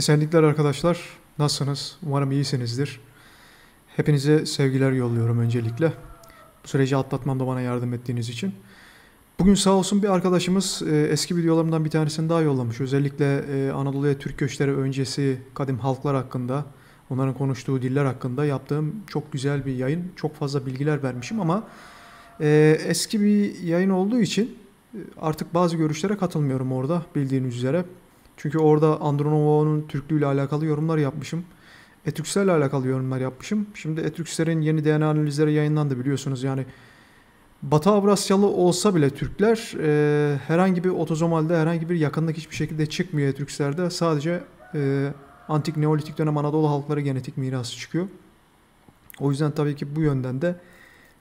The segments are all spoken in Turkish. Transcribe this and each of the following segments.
Esenlikler arkadaşlar. Nasılsınız? Umarım iyisinizdir. Hepinize sevgiler yolluyorum öncelikle. Bu süreci atlatmamda bana yardım ettiğiniz için. Bugün sağ olsun bir arkadaşımız e, eski videolarımdan bir tanesini daha yollamış. Özellikle e, Anadolu'ya Türk göçleri öncesi kadim halklar hakkında, onların konuştuğu diller hakkında yaptığım çok güzel bir yayın. Çok fazla bilgiler vermişim ama e, eski bir yayın olduğu için artık bazı görüşlere katılmıyorum orada bildiğiniz üzere. Çünkü orada Andronovo'nun Türklüğü ile alakalı yorumlar yapmışım. Etüksel ile alakalı yorumlar yapmışım. Şimdi Etüksel'in yeni DNA analizleri yayınlandı biliyorsunuz. Yani Batı Avrasyalı olsa bile Türkler e, herhangi bir otozomalde herhangi bir yakınlık hiçbir şekilde çıkmıyor Etüksel'de. Sadece e, antik Neolitik dönem Anadolu halkları genetik mirası çıkıyor. O yüzden tabii ki bu yönden de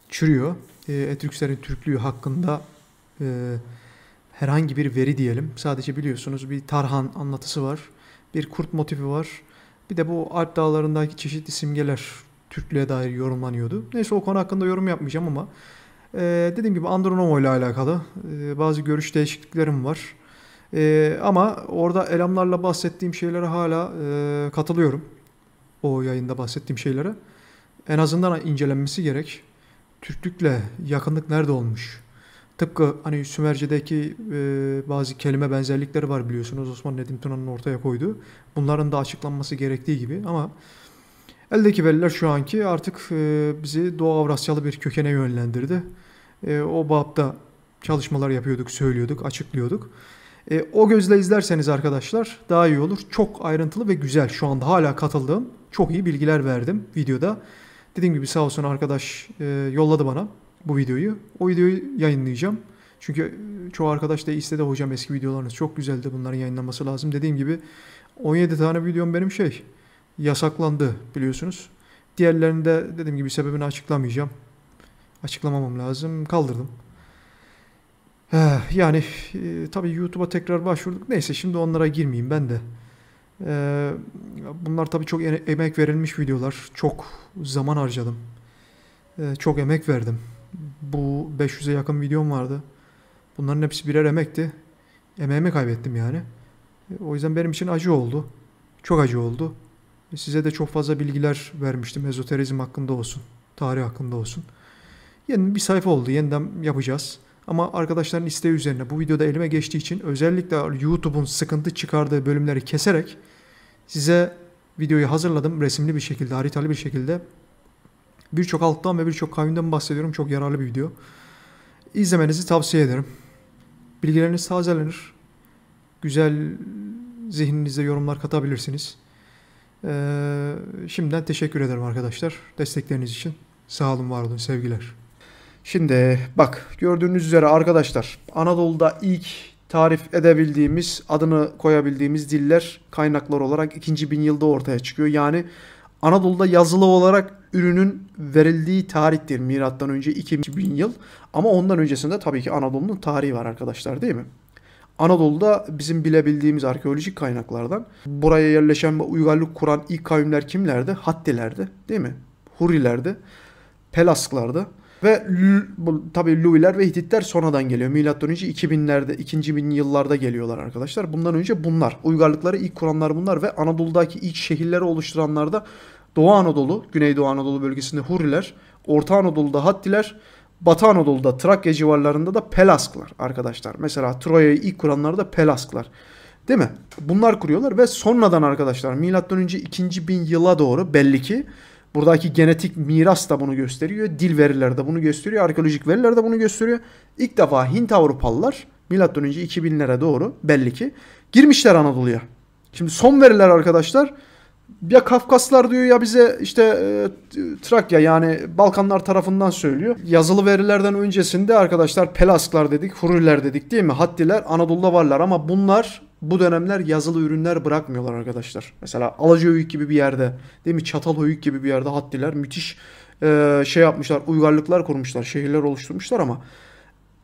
çürüyor. E, Etüksel'in Türklüğü hakkında e, herhangi bir veri diyelim. Sadece biliyorsunuz bir tarhan anlatısı var, bir kurt motifi var. Bir de bu Alp dağlarındaki çeşitli simgeler Türklüğe dair yorumlanıyordu. Neyse o konu hakkında yorum yapmayacağım ama e, dediğim gibi Andronomo ile alakalı e, bazı görüş değişikliklerim var. E, ama orada elemlarla bahsettiğim şeylere hala e, katılıyorum. O yayında bahsettiğim şeylere. En azından incelenmesi gerek. Türklükle yakınlık nerede olmuş? Tıpkı hani Sümerce'deki e, bazı kelime benzerlikleri var biliyorsunuz Osman Nedim Tuna'nın ortaya koyduğu. Bunların da açıklanması gerektiği gibi ama eldeki veriler şu anki artık e, bizi Doğu Avrasyalı bir kökene yönlendirdi. E, o bapta çalışmalar yapıyorduk, söylüyorduk, açıklıyorduk. E, o gözle izlerseniz arkadaşlar daha iyi olur. Çok ayrıntılı ve güzel şu anda hala katıldığım çok iyi bilgiler verdim videoda. Dediğim gibi sağ olsun arkadaş e, yolladı bana bu videoyu. O videoyu yayınlayacağım. Çünkü e, çoğu arkadaş da istedi hocam eski videolarınız çok güzeldi bunların yayınlanması lazım. Dediğim gibi 17 tane videom benim şey yasaklandı biliyorsunuz. Diğerlerini de dediğim gibi sebebini açıklamayacağım. Açıklamamam lazım. Kaldırdım. Eh, yani e, tabii YouTube'a tekrar başvurduk. Neyse şimdi onlara girmeyeyim ben de. E, bunlar tabii çok emek verilmiş videolar. Çok zaman harcadım. E, çok emek verdim bu 500'e yakın videom vardı. Bunların hepsi birer emekti. Emeğimi kaybettim yani. O yüzden benim için acı oldu. Çok acı oldu. Size de çok fazla bilgiler vermiştim. Ezoterizm hakkında olsun. Tarih hakkında olsun. Yeni bir sayfa oldu. Yeniden yapacağız. Ama arkadaşların isteği üzerine bu videoda elime geçtiği için özellikle YouTube'un sıkıntı çıkardığı bölümleri keserek size videoyu hazırladım. Resimli bir şekilde, haritalı bir şekilde birçok halktan ve birçok kavimden bahsediyorum. Çok yararlı bir video. İzlemenizi tavsiye ederim. Bilgileriniz tazelenir. Güzel zihninize yorumlar katabilirsiniz. Ee, şimdiden teşekkür ederim arkadaşlar. Destekleriniz için. Sağ olun, var olun, sevgiler. Şimdi bak gördüğünüz üzere arkadaşlar Anadolu'da ilk tarif edebildiğimiz adını koyabildiğimiz diller kaynaklar olarak 2000 yılda ortaya çıkıyor. Yani Anadolu'da yazılı olarak ürünün verildiği tarihtir. Mirattan önce 2000 yıl. Ama ondan öncesinde tabii ki Anadolu'nun tarihi var arkadaşlar değil mi? Anadolu'da bizim bilebildiğimiz arkeolojik kaynaklardan buraya yerleşen ve uygarlık kuran ilk kavimler kimlerdi? Hattilerdi değil mi? Hurilerdi, Pelasklardı. Ve bu, tabii Luviler ve Hititler sonradan geliyor. Milattan önce 2000'lerde, 2000 yıllarda geliyorlar arkadaşlar. Bundan önce bunlar. Uygarlıkları ilk kuranlar bunlar ve Anadolu'daki ilk şehirleri oluşturanlar da Doğu Anadolu, Güneydoğu Anadolu bölgesinde Huriler, Orta Anadolu'da Hattiler, Batı Anadolu'da Trakya civarlarında da Pelasklar arkadaşlar. Mesela Troya'yı ilk kuranlar da Pelasklar. Değil mi? Bunlar kuruyorlar ve sonradan arkadaşlar milattan önce 2000 yıla doğru belli ki Buradaki genetik miras da bunu gösteriyor. Dil verileri de bunu gösteriyor. Arkeolojik veriler de bunu gösteriyor. İlk defa Hint Avrupalılar M.Ö. 2000'lere doğru belli ki girmişler Anadolu'ya. Şimdi son veriler arkadaşlar ya Kafkaslar diyor ya bize işte e, Trakya yani Balkanlar tarafından söylüyor. Yazılı verilerden öncesinde arkadaşlar Pelasklar dedik, Hurriler dedik değil mi? Hattiler Anadolu'da varlar ama bunlar bu dönemler yazılı ürünler bırakmıyorlar arkadaşlar. Mesela Alacaoyuk gibi bir yerde değil mi Çatalhöyük gibi bir yerde haddiler müthiş e, şey yapmışlar uygarlıklar kurmuşlar şehirler oluşturmuşlar ama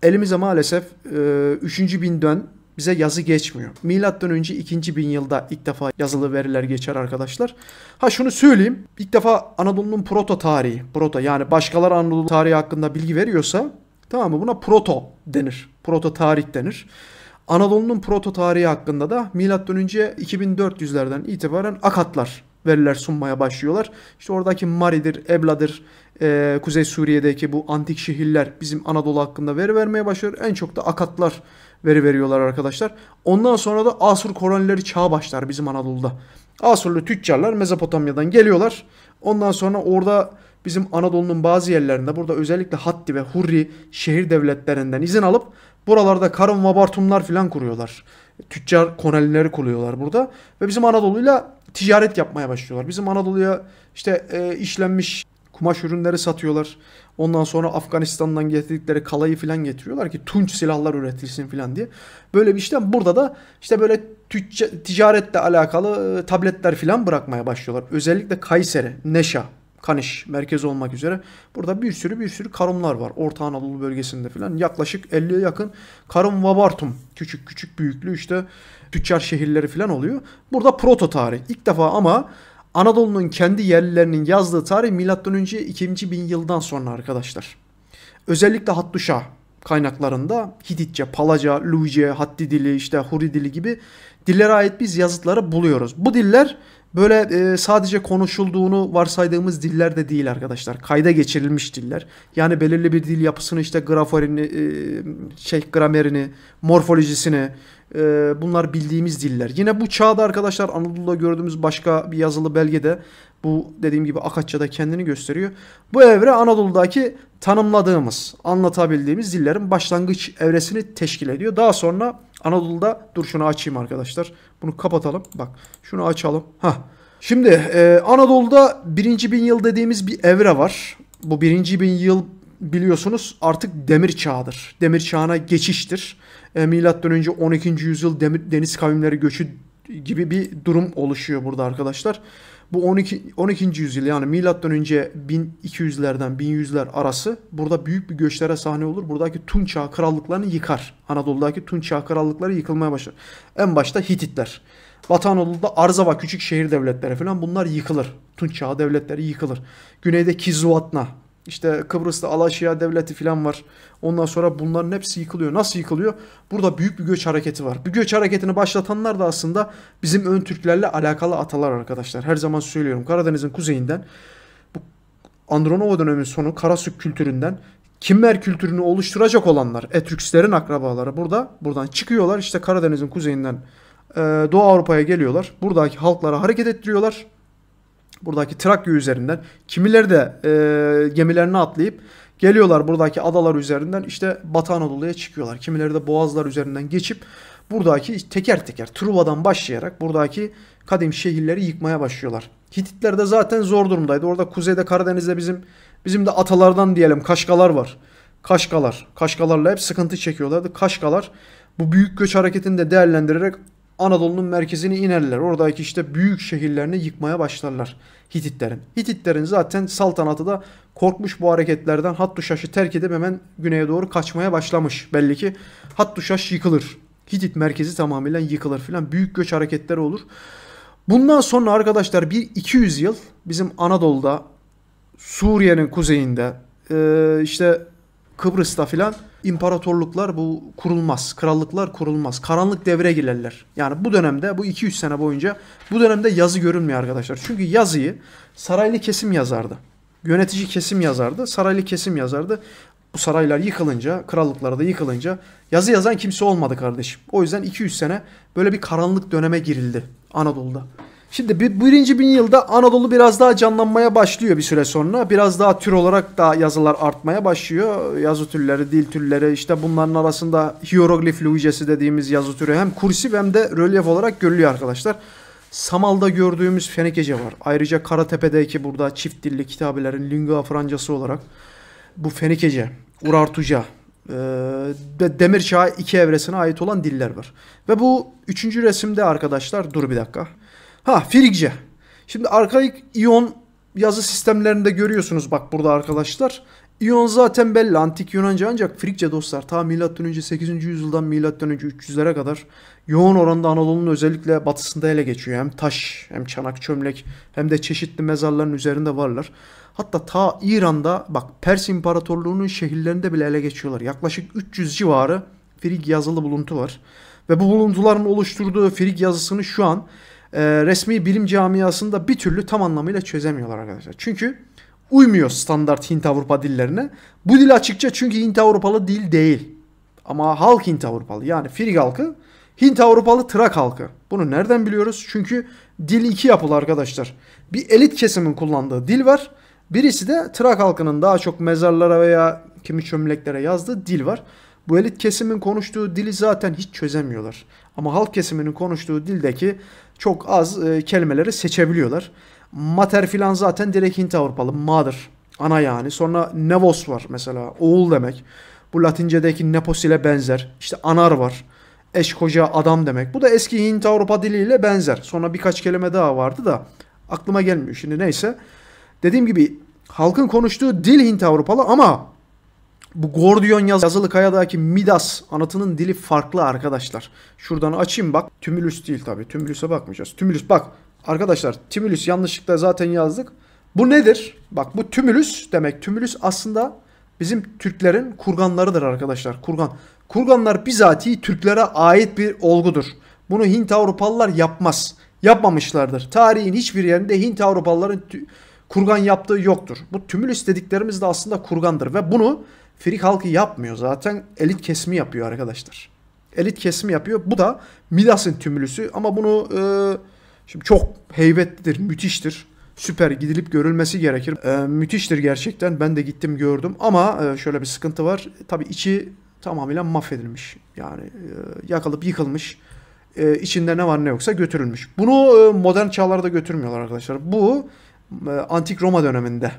elimize maalesef e, 3. binden bize yazı geçmiyor. Milattan önce 2. bin yılda ilk defa yazılı veriler geçer arkadaşlar. Ha şunu söyleyeyim. İlk defa Anadolu'nun proto tarihi, proto yani başkaları Anadolu tarihi hakkında bilgi veriyorsa tamam mı? Buna proto denir. Proto tarih denir. Anadolu'nun proto tarihi hakkında da M.Ö. 2400'lerden itibaren Akatlar veriler sunmaya başlıyorlar. İşte oradaki Mari'dir, Ebla'dır, e, Kuzey Suriye'deki bu antik şehirler bizim Anadolu hakkında veri vermeye başlıyor. En çok da Akatlar veri veriyorlar arkadaşlar. Ondan sonra da Asur kolonileri çağ başlar bizim Anadolu'da. Asurlu tüccarlar Mezopotamya'dan geliyorlar. Ondan sonra orada bizim Anadolu'nun bazı yerlerinde burada özellikle Hatti ve Hurri şehir devletlerinden izin alıp Buralarda karın vabartumlar filan kuruyorlar. Tüccar konelileri kuruyorlar burada. Ve bizim Anadolu'yla ticaret yapmaya başlıyorlar. Bizim Anadolu'ya işte e, işlenmiş kumaş ürünleri satıyorlar. Ondan sonra Afganistan'dan getirdikleri kalayı filan getiriyorlar ki tunç silahlar üretilsin filan diye. Böyle bir işten burada da işte böyle tüccar ticaretle alakalı e, tabletler filan bırakmaya başlıyorlar. Özellikle Kayseri, Neşa Kaniş merkez olmak üzere. Burada bir sürü bir sürü karımlar var. Orta Anadolu bölgesinde filan yaklaşık 50'ye yakın karım vabartum küçük küçük büyüklü işte tüccar şehirleri filan oluyor. Burada proto tarih ilk defa ama Anadolu'nun kendi yerlilerinin yazdığı tarih milattan önce 2. bin yıldan sonra arkadaşlar. Özellikle Hattuşa kaynaklarında Hititçe, Palaca, Luce, Hatti dili, işte Huri dili gibi dillere ait biz yazıtları buluyoruz. Bu diller böyle e, sadece konuşulduğunu varsaydığımız diller de değil arkadaşlar. Kayda geçirilmiş diller. Yani belirli bir dil yapısını işte graferini, e, şey gramerini, morfolojisini e, bunlar bildiğimiz diller. Yine bu çağda arkadaşlar Anadolu'da gördüğümüz başka bir yazılı belgede bu dediğim gibi Akatça'da kendini gösteriyor. Bu evre Anadolu'daki tanımladığımız, anlatabildiğimiz dillerin başlangıç evresini teşkil ediyor. Daha sonra Anadolu'da dur şunu açayım arkadaşlar. Bunu kapatalım. Bak şunu açalım. Hah. Şimdi e, Anadolu'da birinci bin yıl dediğimiz bir evre var. Bu birinci bin yıl biliyorsunuz artık demir çağıdır. Demir çağına geçiştir. E, Milattan önce 12. yüzyıl demir, deniz kavimleri göçü gibi bir durum oluşuyor burada arkadaşlar. Bu 12 12. yüzyıl yani milattan önce 1200'lerden 1100'ler arası burada büyük bir göçlere sahne olur. Buradaki Tun Çağ krallıklarını yıkar. Anadolu'daki Tun Çağ krallıkları yıkılmaya başlar. En başta Hititler. Batı Anadolu'da Arzava küçük şehir devletleri falan bunlar yıkılır. Tunç Çağı devletleri yıkılır. Güneyde Kizuatna işte Kıbrıs'ta Alaşya devleti falan var. Ondan sonra bunların hepsi yıkılıyor. Nasıl yıkılıyor? Burada büyük bir göç hareketi var. Bu göç hareketini başlatanlar da aslında bizim ön Türklerle alakalı atalar arkadaşlar. Her zaman söylüyorum Karadeniz'in kuzeyinden bu Andronova dönemin sonu Karasük kültüründen Kimmer kültürünü oluşturacak olanlar, Etrükslerin akrabaları burada buradan çıkıyorlar. İşte Karadeniz'in kuzeyinden Doğu Avrupa'ya geliyorlar. Buradaki halklara hareket ettiriyorlar buradaki Trakya üzerinden kimileri de e, gemilerini atlayıp geliyorlar buradaki adalar üzerinden işte Batı Anadolu'ya çıkıyorlar. Kimileri de boğazlar üzerinden geçip buradaki teker teker Truva'dan başlayarak buradaki kadim şehirleri yıkmaya başlıyorlar. Hititler de zaten zor durumdaydı. Orada kuzeyde Karadeniz'de bizim bizim de atalardan diyelim Kaşkalar var. Kaşkalar. Kaşkalarla hep sıkıntı çekiyorlardı. Kaşkalar bu büyük göç hareketini de değerlendirerek Anadolu'nun merkezini inerler. Oradaki işte büyük şehirlerini yıkmaya başlarlar Hititlerin. Hititlerin zaten saltanatı da korkmuş bu hareketlerden Hattuşaş'ı terk edip hemen güneye doğru kaçmaya başlamış. Belli ki Hattuşaş yıkılır. Hitit merkezi tamamen yıkılır filan. Büyük göç hareketleri olur. Bundan sonra arkadaşlar bir 200 yıl bizim Anadolu'da Suriye'nin kuzeyinde işte Kıbrıs'ta filan imparatorluklar bu kurulmaz, krallıklar kurulmaz. Karanlık devre girerler. Yani bu dönemde bu 2-3 sene boyunca bu dönemde yazı görünmüyor arkadaşlar. Çünkü yazıyı saraylı kesim yazardı. Yönetici kesim yazardı, saraylı kesim yazardı. Bu saraylar yıkılınca, krallıklar da yıkılınca yazı yazan kimse olmadı kardeşim. O yüzden 2-3 sene böyle bir karanlık döneme girildi Anadolu'da. Şimdi bir, birinci bin yılda Anadolu biraz daha canlanmaya başlıyor bir süre sonra. Biraz daha tür olarak da yazılar artmaya başlıyor. Yazı türleri, dil türleri işte bunların arasında hieroglif lüvicesi dediğimiz yazı türü hem kursif hem de rölyef olarak görülüyor arkadaşlar. Samal'da gördüğümüz Fenikece var. Ayrıca Karatepe'deki burada çift dilli kitabelerin lingua francası olarak bu Fenikece urartuca, ve demir çağı iki evresine ait olan diller var. Ve bu üçüncü resimde arkadaşlar dur bir dakika. Ha Frigce. Şimdi arkaik iyon yazı sistemlerinde görüyorsunuz bak burada arkadaşlar. İyon zaten belli antik Yunanca ancak Frigce dostlar ta milattan önce 8. yüzyıldan milattan önce 300'lere kadar yoğun oranda Anadolu'nun özellikle batısında ele geçiyor. Hem taş hem çanak çömlek hem de çeşitli mezarların üzerinde varlar. Hatta ta İran'da bak Pers İmparatorluğu'nun şehirlerinde bile ele geçiyorlar. Yaklaşık 300 civarı Frig yazılı buluntu var. Ve bu buluntuların oluşturduğu Frig yazısını şu an e, resmi bilim camiasında bir türlü tam anlamıyla çözemiyorlar arkadaşlar. Çünkü uymuyor standart Hint Avrupa dillerine. Bu dil açıkça çünkü Hint Avrupalı dil değil. Ama halk Hint Avrupalı yani Frig halkı Hint Avrupalı Trak halkı. Bunu nereden biliyoruz? Çünkü dil iki yapılı arkadaşlar. Bir elit kesimin kullandığı dil var. Birisi de Trak halkının daha çok mezarlara veya kimi çömleklere yazdığı dil var. Bu elit kesimin konuştuğu dili zaten hiç çözemiyorlar. Ama halk kesiminin konuştuğu dildeki çok az e, kelimeleri seçebiliyorlar. Mater filan zaten direkt Hint Avrupalı. Mother. Ana yani. Sonra nevos var mesela. Oğul demek. Bu Latince'deki nepos ile benzer. İşte anar var. Eş koca adam demek. Bu da eski Hint Avrupa diliyle benzer. Sonra birkaç kelime daha vardı da aklıma gelmiyor. Şimdi neyse. Dediğim gibi halkın konuştuğu dil Hint Avrupalı ama bu Gordion yaz yazılı kayadaki Midas anıtının dili farklı arkadaşlar. Şuradan açayım bak. Tümülüs değil tabi. Tümülüs'e bakmayacağız. Tümülüs bak. Arkadaşlar tümülüs yanlışlıkla zaten yazdık. Bu nedir? Bak bu tümülüs demek. Tümülüs aslında bizim Türklerin kurganlarıdır arkadaşlar. Kurgan. Kurganlar bizatihi Türklere ait bir olgudur. Bunu Hint Avrupalılar yapmaz. Yapmamışlardır. Tarihin hiçbir yerinde Hint Avrupalıların kurgan yaptığı yoktur. Bu tümülüs dediklerimiz de aslında kurgandır ve bunu Frik halkı yapmıyor zaten. Elit kesimi yapıyor arkadaşlar. Elit kesimi yapıyor. Bu da Midas'ın tümülüsü ama bunu e, şimdi çok heybetlidir, müthiştir. Süper gidilip görülmesi gerekir. E, müthiştir gerçekten. Ben de gittim gördüm ama e, şöyle bir sıkıntı var. Tabii içi tamamıyla mahvedilmiş. Yani e, yakılıp yıkılmış. E, içinde ne var ne yoksa götürülmüş. Bunu e, modern çağlarda götürmüyorlar arkadaşlar. Bu e, antik Roma döneminde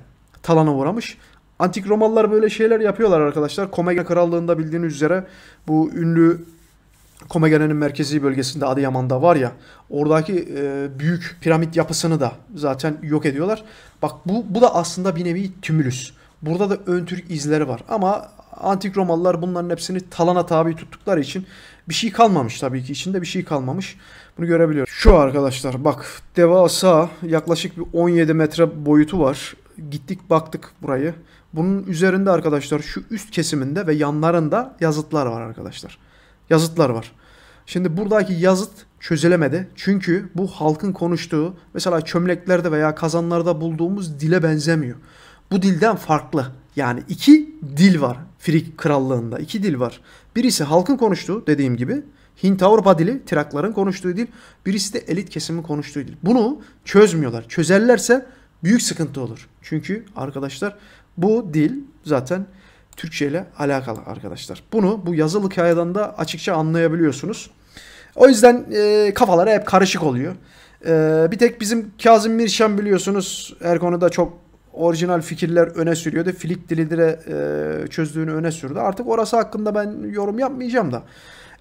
talana uğramış Antik Romalılar böyle şeyler yapıyorlar arkadaşlar. Komega Krallığı'nda bildiğiniz üzere bu ünlü Komegene'nin merkezi bölgesinde Adıyaman'da var ya oradaki e, büyük piramit yapısını da zaten yok ediyorlar. Bak bu, bu da aslında bir nevi tümülüs. Burada da ön Türk izleri var ama antik Romalılar bunların hepsini talana tabi tuttukları için bir şey kalmamış tabii ki içinde bir şey kalmamış. Bunu görebiliyoruz. Şu arkadaşlar bak devasa yaklaşık bir 17 metre boyutu var. Gittik baktık burayı. Bunun üzerinde arkadaşlar şu üst kesiminde ve yanlarında yazıtlar var arkadaşlar. Yazıtlar var. Şimdi buradaki yazıt çözülemedi. Çünkü bu halkın konuştuğu mesela çömleklerde veya kazanlarda bulduğumuz dile benzemiyor. Bu dilden farklı. Yani iki dil var Frig krallığında. iki dil var. Birisi halkın konuştuğu dediğim gibi. Hint Avrupa dili, Trakların konuştuğu dil. Birisi de elit kesimin konuştuğu dil. Bunu çözmüyorlar. Çözerlerse büyük sıkıntı olur. Çünkü arkadaşlar bu dil zaten Türkçe ile alakalı arkadaşlar. Bunu bu yazılı hikayeden de açıkça anlayabiliyorsunuz. O yüzden e, kafaları hep karışık oluyor. E, bir tek bizim Kazım Mirşan biliyorsunuz her konuda çok orijinal fikirler öne sürüyordu. Filik dilidire e, çözdüğünü öne sürdü. Artık orası hakkında ben yorum yapmayacağım da.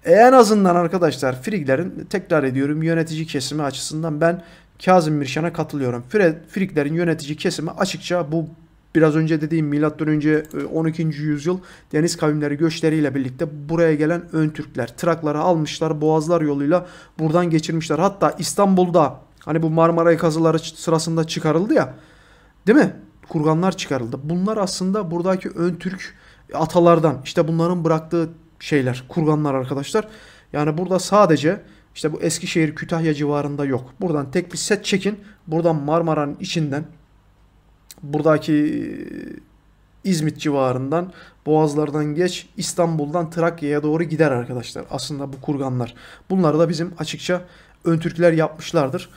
E, en azından arkadaşlar Friglerin tekrar ediyorum yönetici kesimi açısından ben Kazım Mirşan'a katılıyorum. Friglerin yönetici kesimi açıkça bu Biraz önce dediğim milattan önce 12. E, yüzyıl deniz kavimleri göçleriyle birlikte buraya gelen ön Türkler Trakları almışlar Boğazlar yoluyla buradan geçirmişler. Hatta İstanbul'da hani bu Marmara kazıları sırasında çıkarıldı ya değil mi? Kurganlar çıkarıldı. Bunlar aslında buradaki ön Türk atalardan işte bunların bıraktığı şeyler kurganlar arkadaşlar. Yani burada sadece işte bu Eskişehir Kütahya civarında yok. Buradan tek bir set çekin. Buradan Marmara'nın içinden buradaki e, İzmit civarından Boğazlardan geç İstanbul'dan Trakya'ya doğru gider arkadaşlar. Aslında bu kurganlar. Bunları da bizim açıkça ön Türkler yapmışlardır.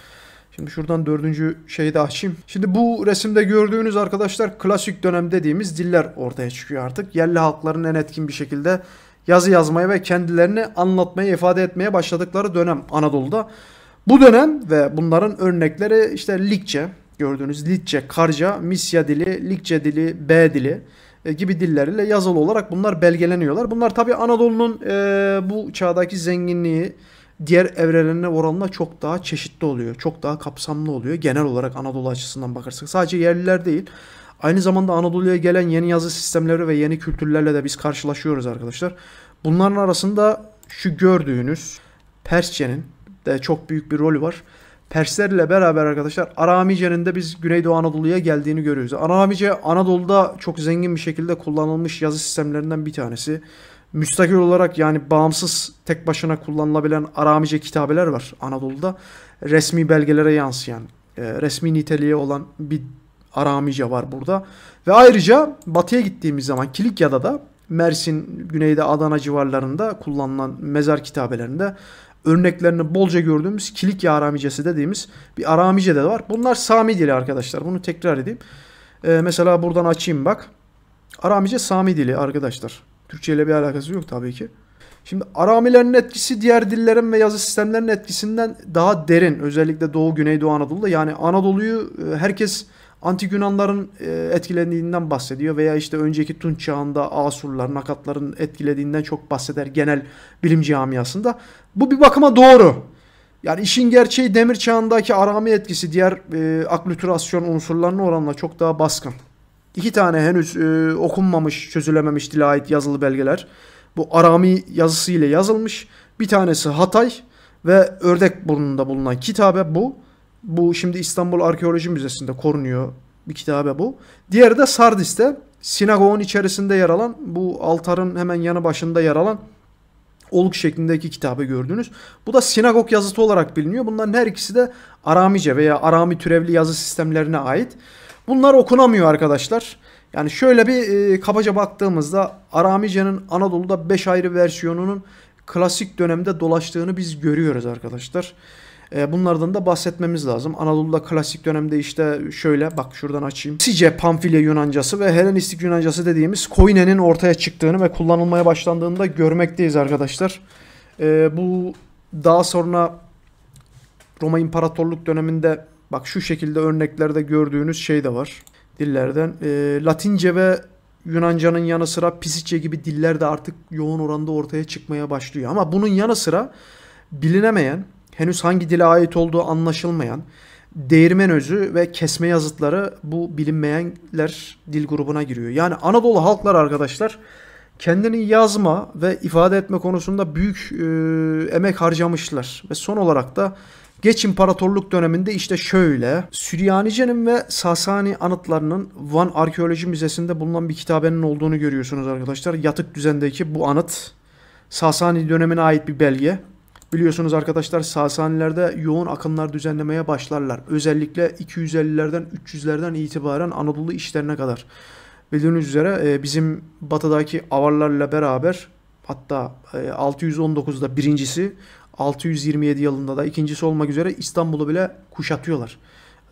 Şimdi şuradan dördüncü şeyi de açayım. Şimdi bu resimde gördüğünüz arkadaşlar klasik dönem dediğimiz diller ortaya çıkıyor artık. Yerli halkların en etkin bir şekilde yazı yazmaya ve kendilerini anlatmaya, ifade etmeye başladıkları dönem Anadolu'da. Bu dönem ve bunların örnekleri işte Likçe, gördüğünüz Litçe, Karca, Misya dili, Likçe dili, B dili e, gibi dillerle yazılı olarak bunlar belgeleniyorlar. Bunlar tabi Anadolu'nun e, bu çağdaki zenginliği diğer evrelerine oranla çok daha çeşitli oluyor. Çok daha kapsamlı oluyor. Genel olarak Anadolu açısından bakarsak. Sadece yerliler değil. Aynı zamanda Anadolu'ya gelen yeni yazı sistemleri ve yeni kültürlerle de biz karşılaşıyoruz arkadaşlar. Bunların arasında şu gördüğünüz Persçenin de çok büyük bir rolü var. Perslerle beraber arkadaşlar Aramice'nin de biz Güneydoğu Anadolu'ya geldiğini görüyoruz. Aramice Anadolu'da çok zengin bir şekilde kullanılmış yazı sistemlerinden bir tanesi. Müstakil olarak yani bağımsız tek başına kullanılabilen Aramice kitabeler var Anadolu'da. Resmi belgelere yansıyan, e, resmi niteliğe olan bir Aramice var burada. Ve ayrıca batıya gittiğimiz zaman Kilikya'da da Mersin, güneyde Adana civarlarında kullanılan mezar kitabelerinde örneklerini bolca gördüğümüz Kilikya Aramicesi dediğimiz bir Aramice de var. Bunlar Sami dili arkadaşlar. Bunu tekrar edeyim. Ee, mesela buradan açayım bak. Aramice Sami dili arkadaşlar. Türkçe ile bir alakası yok tabii ki. Şimdi Aramilerin etkisi diğer dillerin ve yazı sistemlerinin etkisinden daha derin. Özellikle Doğu Güneydoğu Anadolu'da. Yani Anadolu'yu e, herkes antik Yunanların etkilendiğinden bahsediyor veya işte önceki Tunç çağında Asurlar, Nakatların etkilediğinden çok bahseder genel bilim camiasında. Bu bir bakıma doğru. Yani işin gerçeği demir çağındaki arami etkisi diğer e, aklütürasyon unsurlarına oranla çok daha baskın. İki tane henüz e, okunmamış, çözülememiş dile ait yazılı belgeler. Bu arami yazısı ile yazılmış. Bir tanesi Hatay ve Ördekburnu'nda bulunan kitabe bu. Bu şimdi İstanbul Arkeoloji Müzesi'nde korunuyor bir kitabe bu. Diğeri de Sardis'te sinagogun içerisinde yer alan bu altarın hemen yanı başında yer alan oluk şeklindeki kitabı gördünüz. Bu da sinagog yazısı olarak biliniyor. Bunların her ikisi de Aramice veya Arami türevli yazı sistemlerine ait. Bunlar okunamıyor arkadaşlar. Yani şöyle bir e, kabaca baktığımızda Aramice'nin Anadolu'da 5 ayrı versiyonunun klasik dönemde dolaştığını biz görüyoruz arkadaşlar. Ee, bunlardan da bahsetmemiz lazım. Anadolu'da klasik dönemde işte şöyle bak şuradan açayım. Sice Pamfilya Yunancası ve Helenistik Yunancası dediğimiz Koine'nin ortaya çıktığını ve kullanılmaya başlandığını da görmekteyiz arkadaşlar. Ee, bu daha sonra Roma İmparatorluk döneminde bak şu şekilde örneklerde gördüğünüz şey de var dillerden. Ee, Latince ve Yunanca'nın yanı sıra Pisicce gibi diller de artık yoğun oranda ortaya çıkmaya başlıyor. Ama bunun yanı sıra bilinemeyen henüz hangi dile ait olduğu anlaşılmayan değirmen özü ve kesme yazıtları bu bilinmeyenler dil grubuna giriyor. Yani Anadolu halklar arkadaşlar kendini yazma ve ifade etme konusunda büyük e, emek harcamışlar. Ve son olarak da Geç imparatorluk döneminde işte şöyle Süryanice'nin ve Sasani anıtlarının Van Arkeoloji Müzesi'nde bulunan bir kitabenin olduğunu görüyorsunuz arkadaşlar. Yatık düzendeki bu anıt Sasani dönemine ait bir belge. Biliyorsunuz arkadaşlar Sasanilerde yoğun akınlar düzenlemeye başlarlar. Özellikle 250'lerden 300'lerden itibaren Anadolu işlerine kadar. Bildiğiniz üzere e, bizim batıdaki avarlarla beraber hatta 619'da e, birincisi 627 yılında da ikincisi olmak üzere İstanbul'u bile kuşatıyorlar.